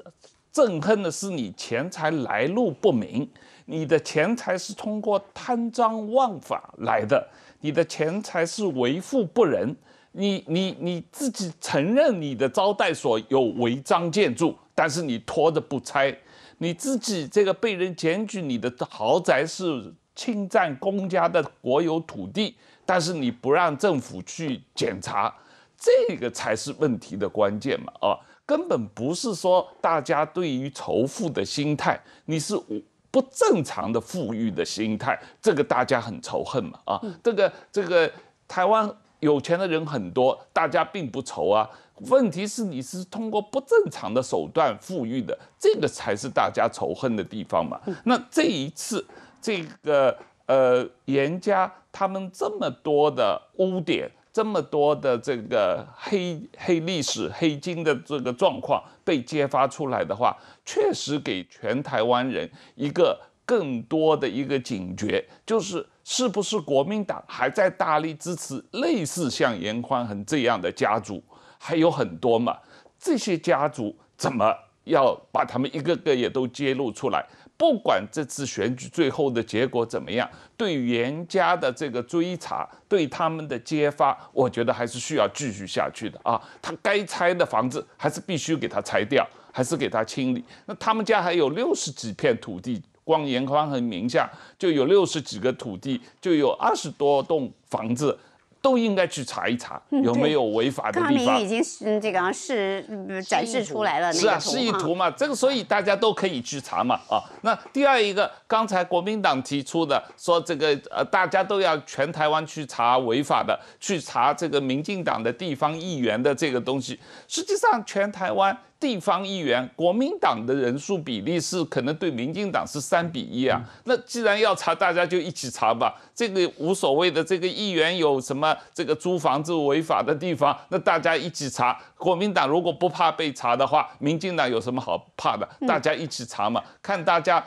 憎恨的是你钱财来路不明，你的钱财是通过贪赃枉法来的，你的钱财是为富不仁，你你你自己承认你的招待所有违章建筑，但是你拖着不拆。你自己这个被人检举，你的豪宅是侵占公家的国有土地，但是你不让政府去检查，这个才是问题的关键嘛？啊，根本不是说大家对于仇富的心态，你是不不正常的富裕的心态，这个大家很仇恨嘛？啊，这个这个台湾有钱的人很多，大家并不仇啊。问题是你是通过不正常的手段富裕的，这个才是大家仇恨的地方嘛。那这一次，这个呃严家他们这么多的污点，这么多的这个黑黑历史、黑金的这个状况被揭发出来的话，确实给全台湾人一个更多的一个警觉，就是是不是国民党还在大力支持类似像严宽恒这样的家族。还有很多嘛，这些家族怎么要把他们一个个也都揭露出来？不管这次选举最后的结果怎么样，对严家的这个追查、对他们的揭发，我觉得还是需要继续下去的啊。他该拆的房子还是必须给他拆掉，还是给他清理。那他们家还有六十几片土地，光严宽和名下就有六十几个土地，就有二十多栋房子。都应该去查一查有没有违法的地方。柯明已经是这个是展示出来了，是啊，示意图嘛，这个所以大家都可以去查嘛啊。那第二一个，刚才国民党提出的说这个呃，大家都要全台湾去查违法的，去查这个民进党的地方议员的这个东西，实际上全台湾。地方议员国民党的人数比例是可能对民进党是三比一啊，那既然要查，大家就一起查吧，这个无所谓的。这个议员有什么这个租房子违法的地方，那大家一起查。国民党如果不怕被查的话，民进党有什么好怕的？大家一起查嘛，看大家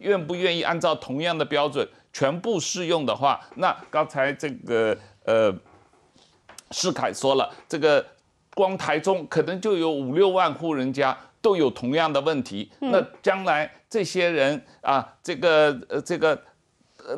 愿不愿意按照同样的标准全部适用的话，那刚才这个呃，世凯说了这个。光台中可能就有五六万户人家都有同样的问题，那将来这些人啊，这个呃，这个，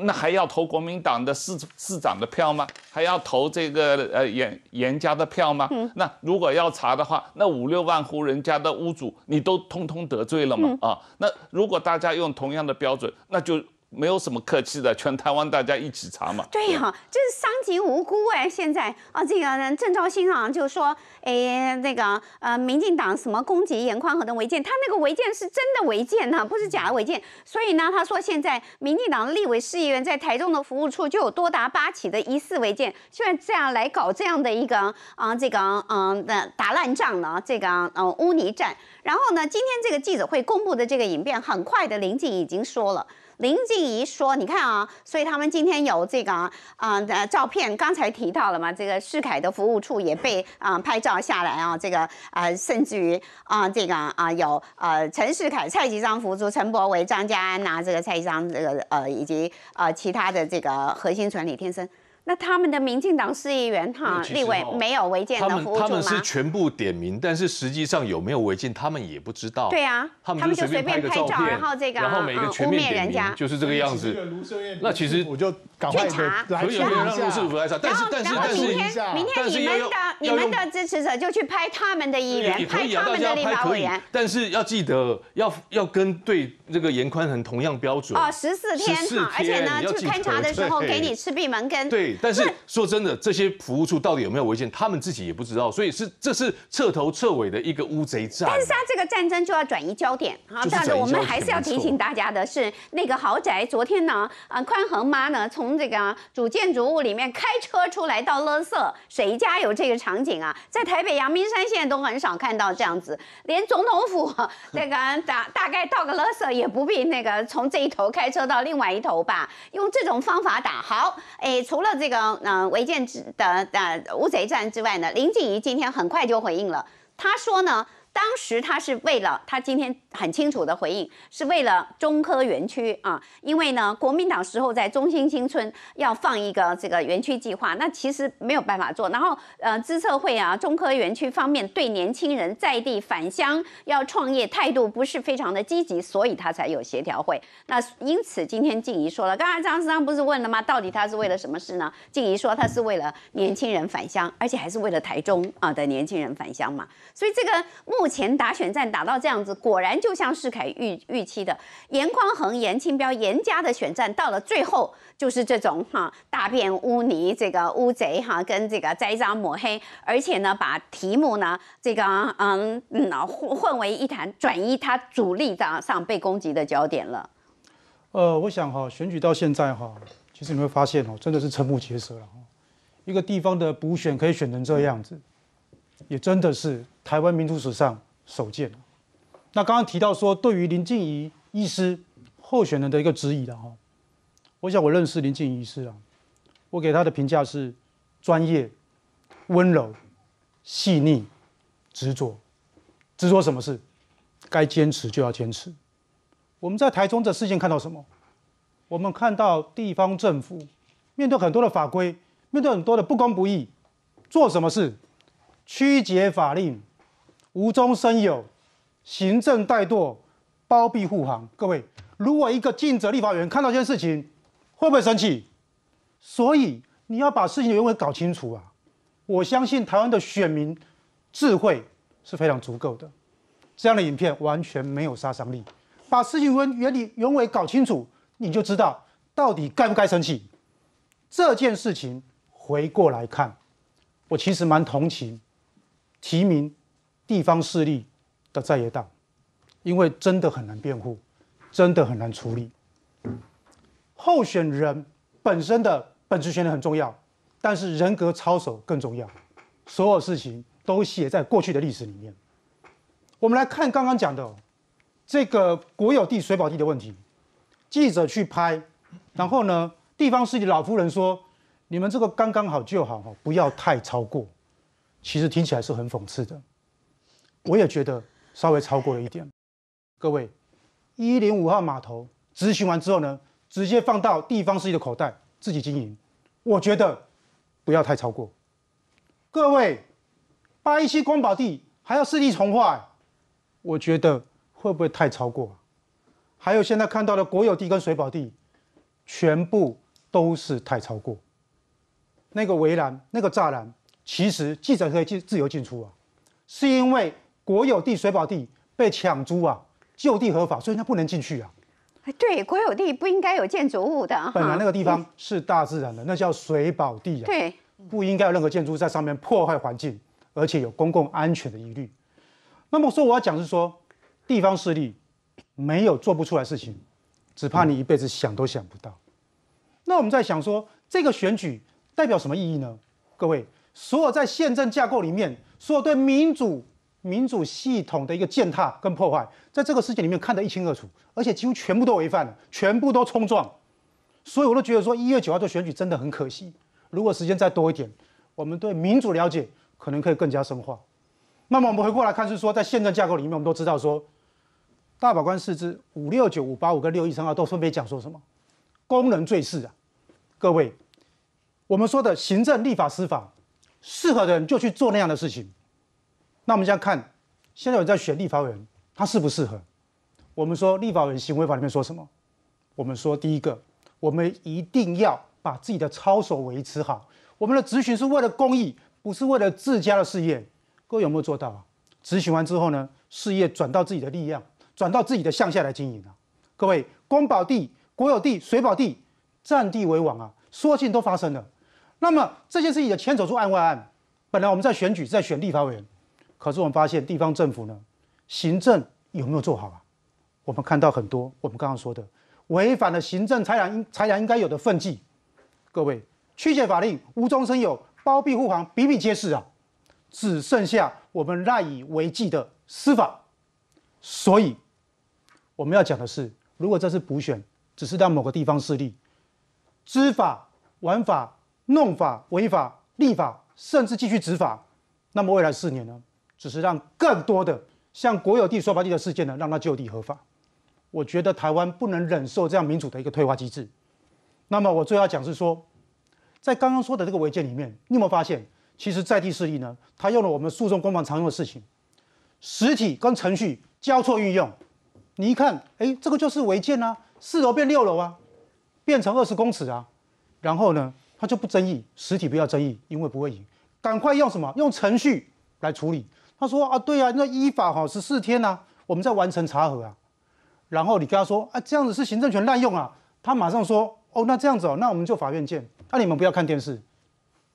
那还要投国民党的市市长的票吗？还要投这个呃严严家的票吗？那如果要查的话，那五六万户人家的屋主，你都通通得罪了吗？啊，那如果大家用同样的标准，那就。没有什么客气的，全台湾大家一起查嘛。对呀，就是伤及无辜哎！现在啊，这个郑昭兴啊就说，哎，那个呃，民进党什么攻击严宽和的违建，他那个违建是真的违建呢，不是假的违建。所以呢，他说现在民进党立委市议员在台中的服务处就有多达八起的疑似违建，现在这样来搞这样的一个啊，这个啊的打烂仗呢，这个啊污泥战。然后呢，今天这个记者会公布的这个影片，很快的临近已经说了。林静怡说：“你看啊，所以他们今天有这个啊的照片，刚才提到了嘛，这个世凯的服务处也被啊拍照下来啊，这个呃，甚至于啊，这个啊有呃陈世凯、蔡继璋扶助，陈柏维、张家安呐，这个蔡继章这个呃以及啊其他的这个核心传李天生。”那他们的民进党市议员哈，立委没有违建的服务他们他们是全部点名，但是实际上有没有违建，他们也不知道。对啊，他们就随便拍照然后这个，然后每个全面人就是这个样子。那其实我就赶快查，可以让卢市府来查？然后，但是明天，明天你们的你们的支持者就去拍他们的议员，拍他们的立法委员。但是要记得，要要跟对这个严宽恒同样标准哦，十四天，哈，而且呢，去勘察的时候给你吃闭门羹。对。但是说真的，这些服务处到底有没有违建，他们自己也不知道，所以是这是彻头彻尾的一个乌贼战。但是他这个战争就要转移焦点好，但是我们还是要提醒大家的是，那个豪宅昨天呢，啊，宽恒妈呢从这个主建筑物里面开车出来到勒圾，谁家有这个场景啊？在台北阳明山现在都很少看到这样子，连总统府那个大大概到个勒圾也不必那个从这一头开车到另外一头吧，用这种方法打好，哎，除了这。这个呃，违建之的的乌贼战之外呢，林静怡今天很快就回应了，她说呢。当时他是为了他今天很清楚的回应，是为了中科园区啊，因为呢国民党时候在中心新村要放一个这个园区计划，那其实没有办法做。然后呃资策会啊中科园区方面对年轻人在地返乡要创业态度不是非常的积极，所以他才有协调会。那因此今天静怡说了，刚刚张思长不是问了吗？到底他是为了什么事呢？静怡说他是为了年轻人返乡，而且还是为了台中啊的年轻人返乡嘛。所以这个目。目前打选战打到这样子，果然就像世凯预预期的，严匡衡、严清标、严家的选战到了最后就是这种哈，大变乌泥，这个乌贼哈，跟这个栽赃抹黑，而且呢，把题目呢这个嗯嗯混混为一谈，转移他主力上上被攻击的焦点了。呃，我想哈，选举到现在哈，其实你会发现哦，真的是瞠目结舌了，一个地方的补选可以选成这样子。也真的是台湾民主史上首见。那刚刚提到说，对于林静怡医师候选人的一个质疑了哈，我想我认识林静怡医师啊，我给他的评价是专业、温柔、细腻、执着。执着什么事？该坚持就要坚持。我们在台中的事件看到什么？我们看到地方政府面对很多的法规，面对很多的不公不义，做什么事？曲解法令、无中生有、行政怠惰、包庇护航。各位，如果一个尽责立法员看到这件事情，会不会生气？所以你要把事情原委搞清楚啊！我相信台湾的选民智慧是非常足够的。这样的影片完全没有杀伤力，把事情原原理原委搞清楚，你就知道到底该不该生气。这件事情回过来看，我其实蛮同情。提名地方势力的在野党，因为真的很难辩护，真的很难处理。候选人本身的本职权人很重要，但是人格操守更重要。所有事情都写在过去的历史里面。我们来看刚刚讲的这个国有地、水保地的问题，记者去拍，然后呢，地方势力老夫人说：“你们这个刚刚好就好，不要太超过。”其实听起来是很讽刺的，我也觉得稍微超过了一点。各位，一零五号码头执行完之后呢，直接放到地方势力的口袋自己经营，我觉得不要太超过。各位，八一七光保地还要势力重化，我觉得会不会太超过？还有现在看到的国有地跟水保地，全部都是太超过。那个围栏，那个栅栏。其实记者可以进自由进出啊，是因为国有地水保地被抢租啊，就地合法，所以它不能进去啊。对，国有地不应该有建筑物的。本来那个地方是大自然的，那叫水保地啊。对，不应该有任何建筑物在上面破坏环境，而且有公共安全的疑虑。那么说，我要讲是说，地方势力没有做不出来事情，只怕你一辈子想都想不到。那我们在想说，这个选举代表什么意义呢？各位。所有在宪政架构里面，所有对民主民主系统的一个践踏跟破坏，在这个世界里面看得一清二楚，而且几乎全部都违反了，全部都冲撞。所以我都觉得说，一月九号做选举真的很可惜。如果时间再多一点，我们对民主了解可能可以更加深化。那么我们回过来看，是说在宪政架构里面，我们都知道说，大法官四肢五六九、五八五跟六一三二都分别讲说什么？功能最适啊，各位，我们说的行政、立法、司法。适合的人就去做那样的事情。那我们现在看，现在有在选立法委员，他适不适合？我们说立法委员行为法里面说什么？我们说第一个，我们一定要把自己的操守维持好。我们的执行是为了公益，不是为了自家的事业。各位有没有做到啊？执行完之后呢，事业转到自己的力量，转到自己的向下来经营啊？各位，公保地、国有地、水保地，占地为王啊，说尽都发生了。那么这些事情也牵扯出案外案。本来我们在选举，在选立法委员，可是我们发现地方政府呢，行政有没有做好啊？我们看到很多我们刚刚说的违反了行政裁量应裁量应该有的份际。各位曲解法令、无中生有、包庇护航，比比皆是啊！只剩下我们赖以为继的司法。所以我们要讲的是，如果这次补选，只是让某个地方势力知法玩法。弄法、违法、立法，甚至继续执法，那么未来四年呢？只是让更多的像国有地、刷法地的事件呢，让它就地合法。我觉得台湾不能忍受这样民主的一个退化机制。那么我最要讲是说，在刚刚说的这个违建里面，你有没有发现，其实在地势力呢，他用了我们诉讼公房常用的事情，实体跟程序交错运用。你一看，哎，这个就是违建啊，四楼变六楼啊，变成二十公尺啊，然后呢？他就不争议实体，不要争议，因为不会赢，赶快用什么？用程序来处理。他说啊，对啊，那依法哈十四天呢，我们在完成查核啊。然后你跟他说啊，这样子是行政权滥用啊。他马上说哦，那这样子哦，那我们就法院见。那你们不要看电视，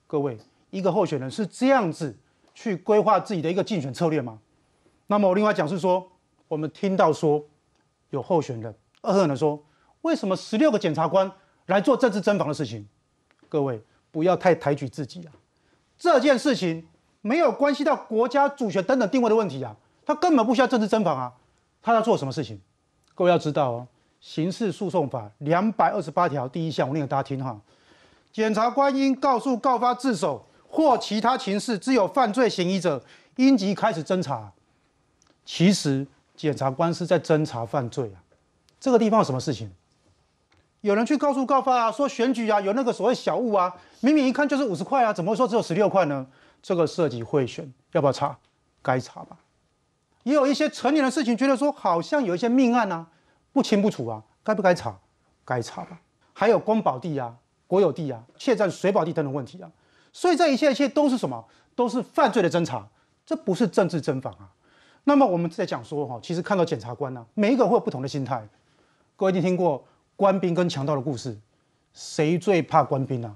各位，一个候选人是这样子去规划自己的一个竞选策略吗？那么我另外讲是说，我们听到说有候选人，二候选人说，为什么十六个检察官来做政治侦防的事情？各位不要太抬举自己啊！这件事情没有关系到国家主权等等定位的问题啊，他根本不需要政治侦防啊。他要做什么事情？各位要知道哦，《刑事诉讼法》两百二十八条第一项，我念给大家听哈：检察官应告诉告发自首或其他情事自有犯罪嫌疑者，应即开始侦查。其实检察官是在侦查犯罪啊。这个地方有什么事情？有人去告诉告发啊，说选举啊有那个所谓小物啊，明明一看就是五十块啊，怎么说只有十六块呢？这个涉及贿选，要不要查？该查吧。也有一些成年的事情，觉得说好像有一些命案啊，不清不楚啊，该不该查？该查吧。还有公保地啊、国有地啊、窃占水保地等等问题啊，所以这一切一切都是什么？都是犯罪的侦查，这不是政治侦访啊。那么我们在讲说哈，其实看到检察官啊，每一个会有不同的心态，各位一定听过。官兵跟强盗的故事，谁最怕官兵啊？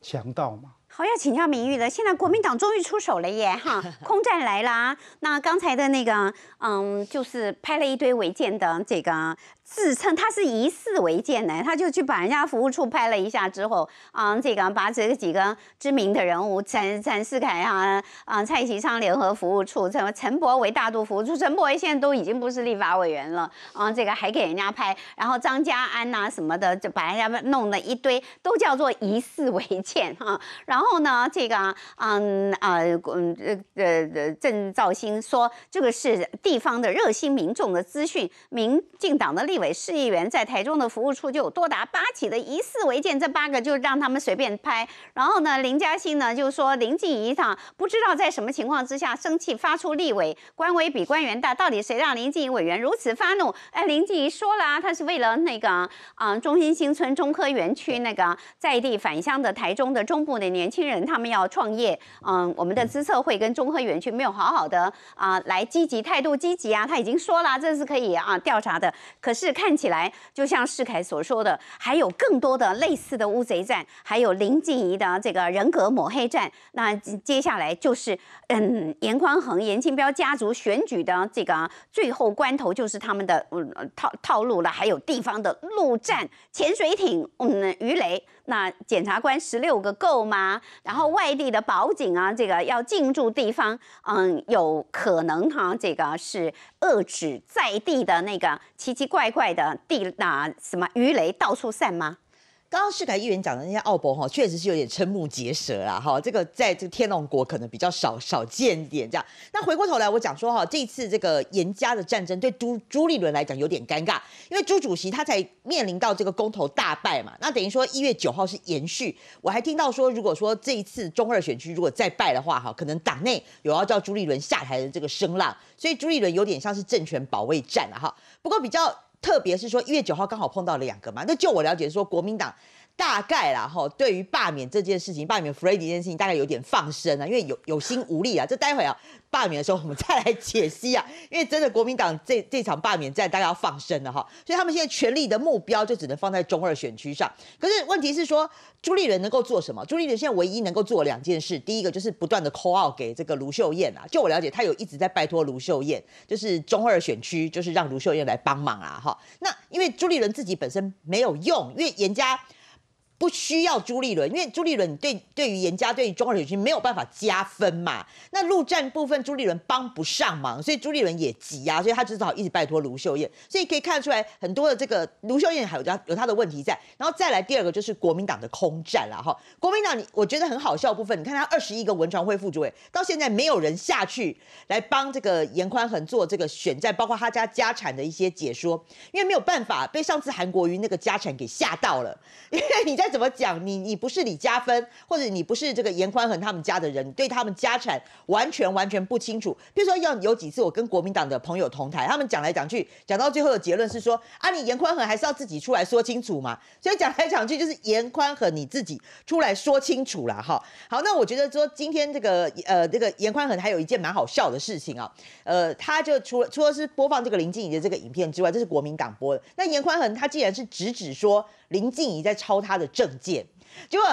强盗嘛。我要请教明玉了。现在国民党终于出手了耶 哈，空战来啦。那刚才的那个嗯，就是拍了一堆违建的这个，自称他是疑似违建呢，他就去把人家服务处拍了一下之后啊，这个把这几个知名的人物，展展世凯啊啊，蔡其昌联合服务处，陈陈博为大度服务处，陈博为现在都已经不是立法委员了啊，这个还给人家拍，然后张家安呐什么的，就把人家弄了一堆，都叫做疑似违建哈，然后。后呢？这个，嗯啊，嗯，呃呃，郑兆兴说，这个是地方的热心民众的资讯。民进党的立委、市议员在台中的服务处就有多达八起的疑似违建，这八个就让他们随便拍。然后呢，林嘉欣呢就说林静怡上不知道在什么情况之下生气，发出立委官威比官员大，到底谁让林静怡委员如此发怒？哎，林静怡说了啊，她是为了那个啊，中心新村、中科园区那个在地返乡的台中的中部的年轻。亲人他们要创业，嗯，我们的资策会跟综合园区没有好好的啊，来积极态度积极啊，他已经说了这是可以啊调查的，可是看起来就像世凯所说的，还有更多的类似的乌贼战，还有林静怡的这个人格抹黑战，那接下来就是嗯严宽恒、严庆彪家族选举的这个最后关头，就是他们的嗯套套路了，还有地方的陆战潜水艇嗯鱼雷。那检察官十六个够吗？然后外地的保警啊，这个要进驻地方，嗯，有可能哈，这个是遏制在地的那个奇奇怪怪的地那什么鱼雷到处散吗？刚刚市改议员讲的那些奥博哈，确实是有点瞠目结舌啦，哈，这个在这个天龙国可能比较少少见一点，这样。那回过头来我讲说哈，这一次这个严家的战争对朱朱立伦来讲有点尴尬，因为朱主席他才面临到这个公投大败嘛，那等于说一月九号是延续。我还听到说，如果说这一次中二选区如果再败的话，哈，可能党内有要叫朱立伦下台的这个声浪，所以朱立伦有点像是政权保卫战了哈。不过比较。特别是说一月九号刚好碰到了两个嘛，那就我了解说国民党。大概啦，哈，对于罢免这件事情，罢免弗雷迪这件事情，大概有点放生啊，因为有有心无力啊。这待会啊，罢免的时候，我们再来解析啊。因为真的国民党这这场罢免战，大家要放生了哈，所以他们现在权力的目标就只能放在中二选区上。可是问题是说，朱立伦能够做什么？朱立伦现在唯一能够做两件事，第一个就是不断的 out 给这个卢秀燕啊。就我了解，他有一直在拜托卢秀燕，就是中二选区，就是让卢秀燕来帮忙啊，哈。那因为朱立伦自己本身没有用，因为严家。不需要朱立伦，因为朱立伦对对于严家对于中华女军没有办法加分嘛。那陆战部分朱立伦帮不上忙，所以朱立伦也急啊，所以他只好一直拜托卢秀燕。所以可以看得出来，很多的这个卢秀燕还有他有他的问题在。然后再来第二个就是国民党的空战啦，哈，国民党你我觉得很好笑部分，你看他二十一个文传会副主委到现在没有人下去来帮这个严宽恒做这个选战，包括他家家产的一些解说，因为没有办法被上次韩国瑜那个家产给吓到了，因为你在。怎么讲？你你不是李嘉芬，或者你不是这个严宽恒他们家的人，你对他们家产完全完全不清楚。比如说要有几次我跟国民党的朋友同台，他们讲来讲去，讲到最后的结论是说啊，你严宽恒还是要自己出来说清楚嘛。所以讲来讲去就是严宽恒你自己出来说清楚了哈。好，那我觉得说今天这个呃这个严宽恒还有一件蛮好笑的事情啊，呃，他就除了除了是播放这个林静怡的这个影片之外，这是国民党播的。那严宽恒他竟然是直指说林静怡在抄他的。证件。结果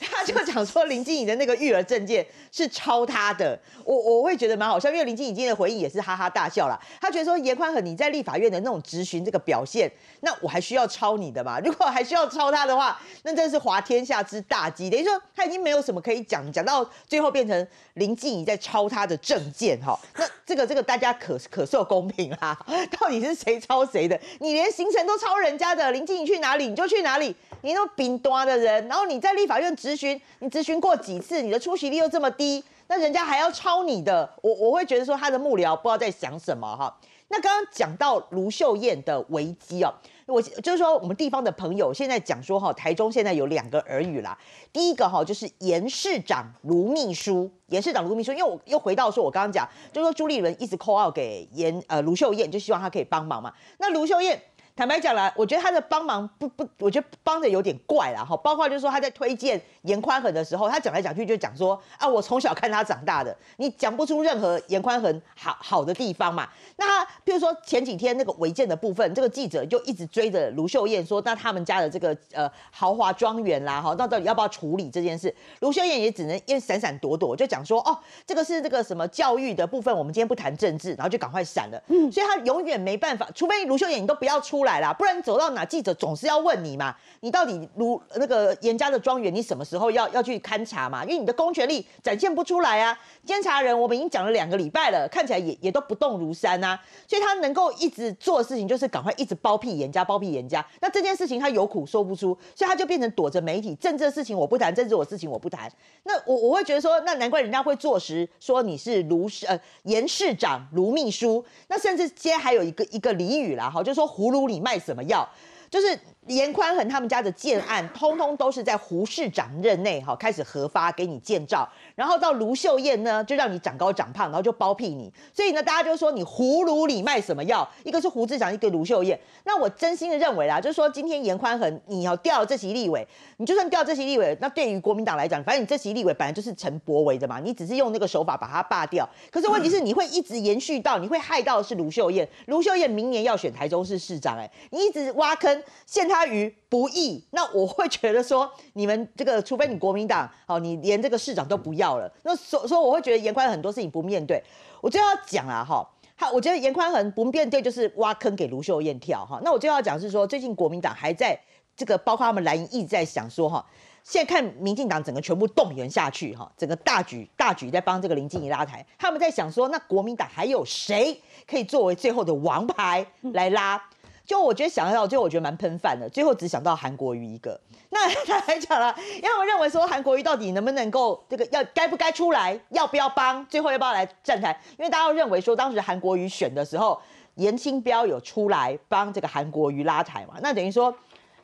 他就讲说林静怡的那个育儿证件是抄他的，我我会觉得蛮好笑，因为林静怡今天的回应也是哈哈大笑了。他觉得说严宽很你在立法院的那种质询这个表现，那我还需要抄你的嘛？如果还需要抄他的话，那真是滑天下之大稽。等于说他已经没有什么可以讲，讲到最后变成林静怡在抄他的证件哈。那这个这个大家可可受公平啦？到底是谁抄谁的？你连行程都抄人家的，林静怡去哪里你就去哪里，你那饼端的人。然后你在立法院质询，你质询过几次？你的出席率又这么低，那人家还要抄你的，我我会觉得说他的幕僚不知道在想什么哈。那刚刚讲到卢秀燕的危机哦，我就是说我们地方的朋友现在讲说哈，台中现在有两个耳语啦，第一个哈就是严市长卢秘书，严市长卢秘书，因为我又回到说我刚刚讲，就是说朱立伦一直 call out 给严呃卢秀燕，就希望他可以帮忙嘛。那卢秀燕。坦白讲啦，我觉得他的帮忙不不，我觉得帮的有点怪啦哈。包括就是说他在推荐严宽恒的时候，他讲来讲去就讲说啊，我从小看他长大的，你讲不出任何严宽恒好好的地方嘛。那他比如说前几天那个违建的部分，这个记者就一直追着卢秀燕说，那他们家的这个呃豪华庄园啦哈，那到底要不要处理这件事？卢秀燕也只能因为闪闪躲躲就讲说哦，这个是这个什么教育的部分，我们今天不谈政治，然后就赶快闪了。嗯，所以他永远没办法，除非卢秀燕你都不要出。来了，不然走到哪记者总是要问你嘛？你到底如那个严家的庄园，你什么时候要要去勘察嘛？因为你的公权力展现不出来啊。监察人，我们已经讲了两个礼拜了，看起来也也都不动如山呐。所以他能够一直做事情，就是赶快一直包庇严家，包庇严家。那这件事情他有苦说不出，所以他就变成躲着媒体，政治的事情我不谈，政治我事情我不谈。那我我会觉得说，那难怪人家会坐实说你是卢呃严市长卢秘书。那甚至接还有一个一个俚语啦，哈，就说葫芦里。你卖什么药？就是。严宽恒他们家的建案，通通都是在胡市长任内哈开始核发给你建造，然后到卢秀燕呢，就让你长高长胖，然后就包庇你。所以呢，大家就说你葫芦里卖什么药？一个是胡市长，一个卢秀燕。那我真心的认为啦，就是说今天严宽恒你要调这席立委，你就算调这席立委，那对于国民党来讲，反正你这席立委本来就是陈柏围的嘛，你只是用那个手法把他罢掉。可是问题是，你会一直延续到，你会害到是卢秀燕。卢秀燕明年要选台中市市长，哎，你一直挖坑，现在。他于不义，那我会觉得说，你们这个除非你国民党，好，你连这个市长都不要了，那所所以我会觉得严宽很多事情不面对。我就要讲啊，哈，好，我觉得严宽很不面对就是挖坑给卢秀燕跳，哈。那我就要讲是说，最近国民党还在这个，包括他们蓝营一直在想说，哈，现在看民进党整个全部动员下去，哈，整个大局大局在帮这个林静怡拉台，他们在想说，那国民党还有谁可以作为最后的王牌来拉？就我觉得想到最后，我觉得蛮喷饭的。最后只想到韩国瑜一个，那 他还讲了，因为我认为说韩国瑜到底能不能够这个要该不该出来，要不要帮？最后要不要来站台？因为大家认为说当时韩国瑜选的时候，颜清标有出来帮这个韩国瑜拉台嘛，那等于说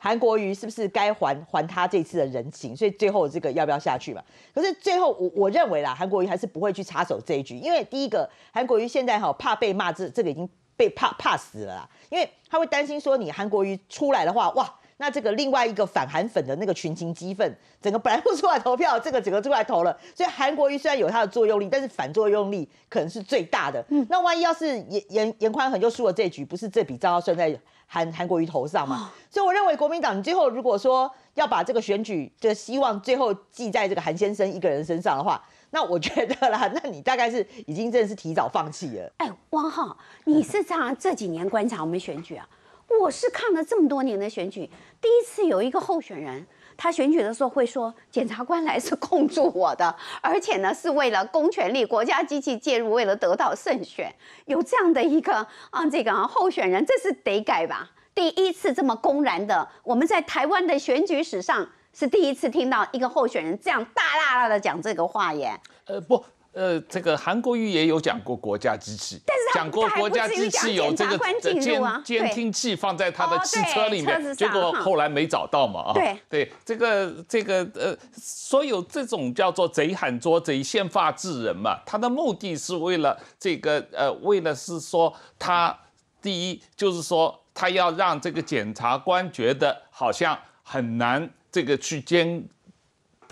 韩国瑜是不是该还还他这次的人情？所以最后这个要不要下去嘛？可是最后我我认为啦，韩国瑜还是不会去插手这一局，因为第一个韩国瑜现在哈怕被骂，这这个已经。被怕怕死了啦，因为他会担心说你韩国瑜出来的话，哇，那这个另外一个反韩粉的那个群情激愤，整个本来不出来投票，这个整个出来投了，所以韩国瑜虽然有他的作用力，但是反作用力可能是最大的。嗯，那万一要是严严严宽很就输了这局，不是这笔账要算在韩韩国瑜头上嘛？所以我认为国民党，你最后如果说要把这个选举的希望最后寄在这个韩先生一个人身上的话。那我觉得啦，那你大概是已经真的是提早放弃了。哎，汪浩，你是这样？这几年观察我们选举啊，我是看了这么多年的选举，第一次有一个候选人，他选举的时候会说检察官来是控住我的，而且呢是为了公权力、国家机器介入，为了得到胜选，有这样的一个啊这个啊候选人，这是得改吧？第一次这么公然的，我们在台湾的选举史上。是第一次听到一个候选人这样大大大的讲这个话耶。呃不，呃，这个韩国瑜也有讲过国家机器，但是讲过国家机器有这个监监听器放在他的汽车里面，结果后来没找到嘛啊。对对，这个这个呃，所有这种叫做贼喊捉贼，先发制人嘛。他的目的是为了这个呃，为了是说他第一就是说他要让这个检察官觉得好像很难。这个去监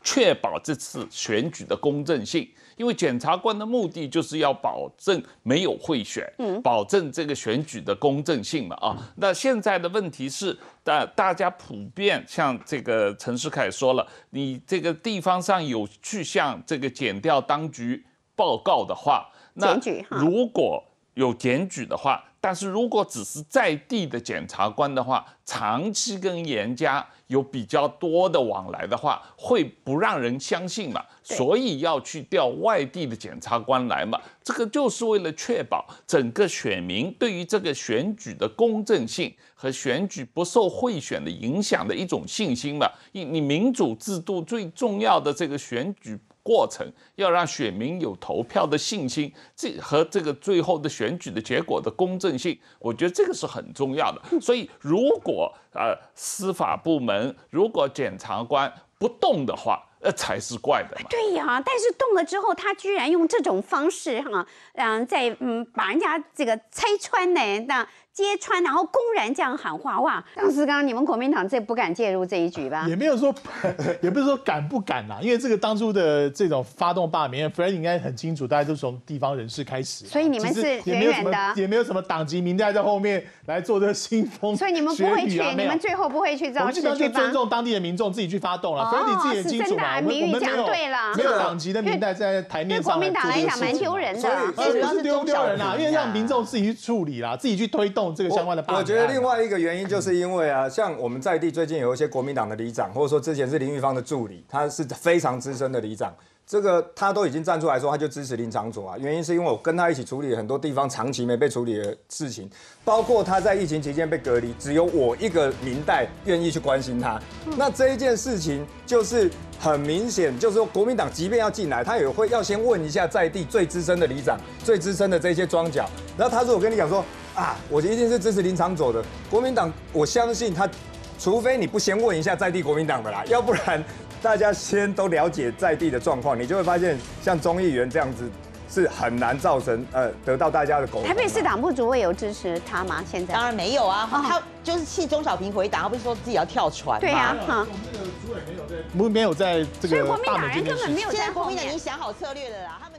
确保这次选举的公正性，因为检察官的目的就是要保证没有贿选，嗯，保证这个选举的公正性嘛啊。那现在的问题是，大大家普遍像这个陈世凯说了，你这个地方上有去向这个检调当局报告的话，检举如果有检举的话，但是如果只是在地的检察官的话，长期跟严家。有比较多的往来的话，会不让人相信嘛？所以要去调外地的检察官来嘛，这个就是为了确保整个选民对于这个选举的公正性和选举不受贿选的影响的一种信心嘛。你你民主制度最重要的这个选举。过程要让选民有投票的信心，这和这个最后的选举的结果的公正性，我觉得这个是很重要的。所以如果呃司法部门如果检察官不动的话，那才是怪的。对呀，但是动了之后，他居然用这种方式哈，嗯，在嗯把人家这个拆穿呢，那。揭穿，然后公然这样喊话，哇！当时刚你们国民党这不敢介入这一局吧？也没有说，也不是说敢不敢啦，因为这个当初的这种发动罢免 f r a d 应该很清楚，大家都从地方人士开始，所以你们是也没有什么也没有什么党籍名代在后面来做这个新风。所以你们不会去，你们最后不会去做。我只能说去尊重当地的民众自己去发动了，所以你自己清楚嘛？我们讲对了，没有党籍的名代在台面上对国民党来讲蛮丢人的，而且是丢小人啦，因为让民众自己去处理啦，自己去推动。这个相关的，我觉得另外一个原因就是因为啊，像我们在地最近有一些国民党的里长，或者说之前是林玉芳的助理，他是非常资深的里长。这个他都已经站出来说，他就支持林长佐啊。原因是因为我跟他一起处理很多地方长期没被处理的事情，包括他在疫情期间被隔离，只有我一个明代愿意去关心他。那这一件事情就是很明显，就是说国民党即便要进来，他也会要先问一下在地最资深的里长、最资深的这些庄脚。然后他如果跟你讲说啊，我一定是支持林长佐的，国民党我相信他，除非你不先问一下在地国民党的啦，要不然。大家先都了解在地的状况，你就会发现，像中议员这样子是很难造成呃得到大家的共台北市党部有支持他吗？现在当然没有啊，他就是气钟小平回答，不是说自己要跳船吗？对呀，哈。我们那个主委没有在，不，没有在这个。所以国民党人根本没有。现在国民党已经想好策略了啦。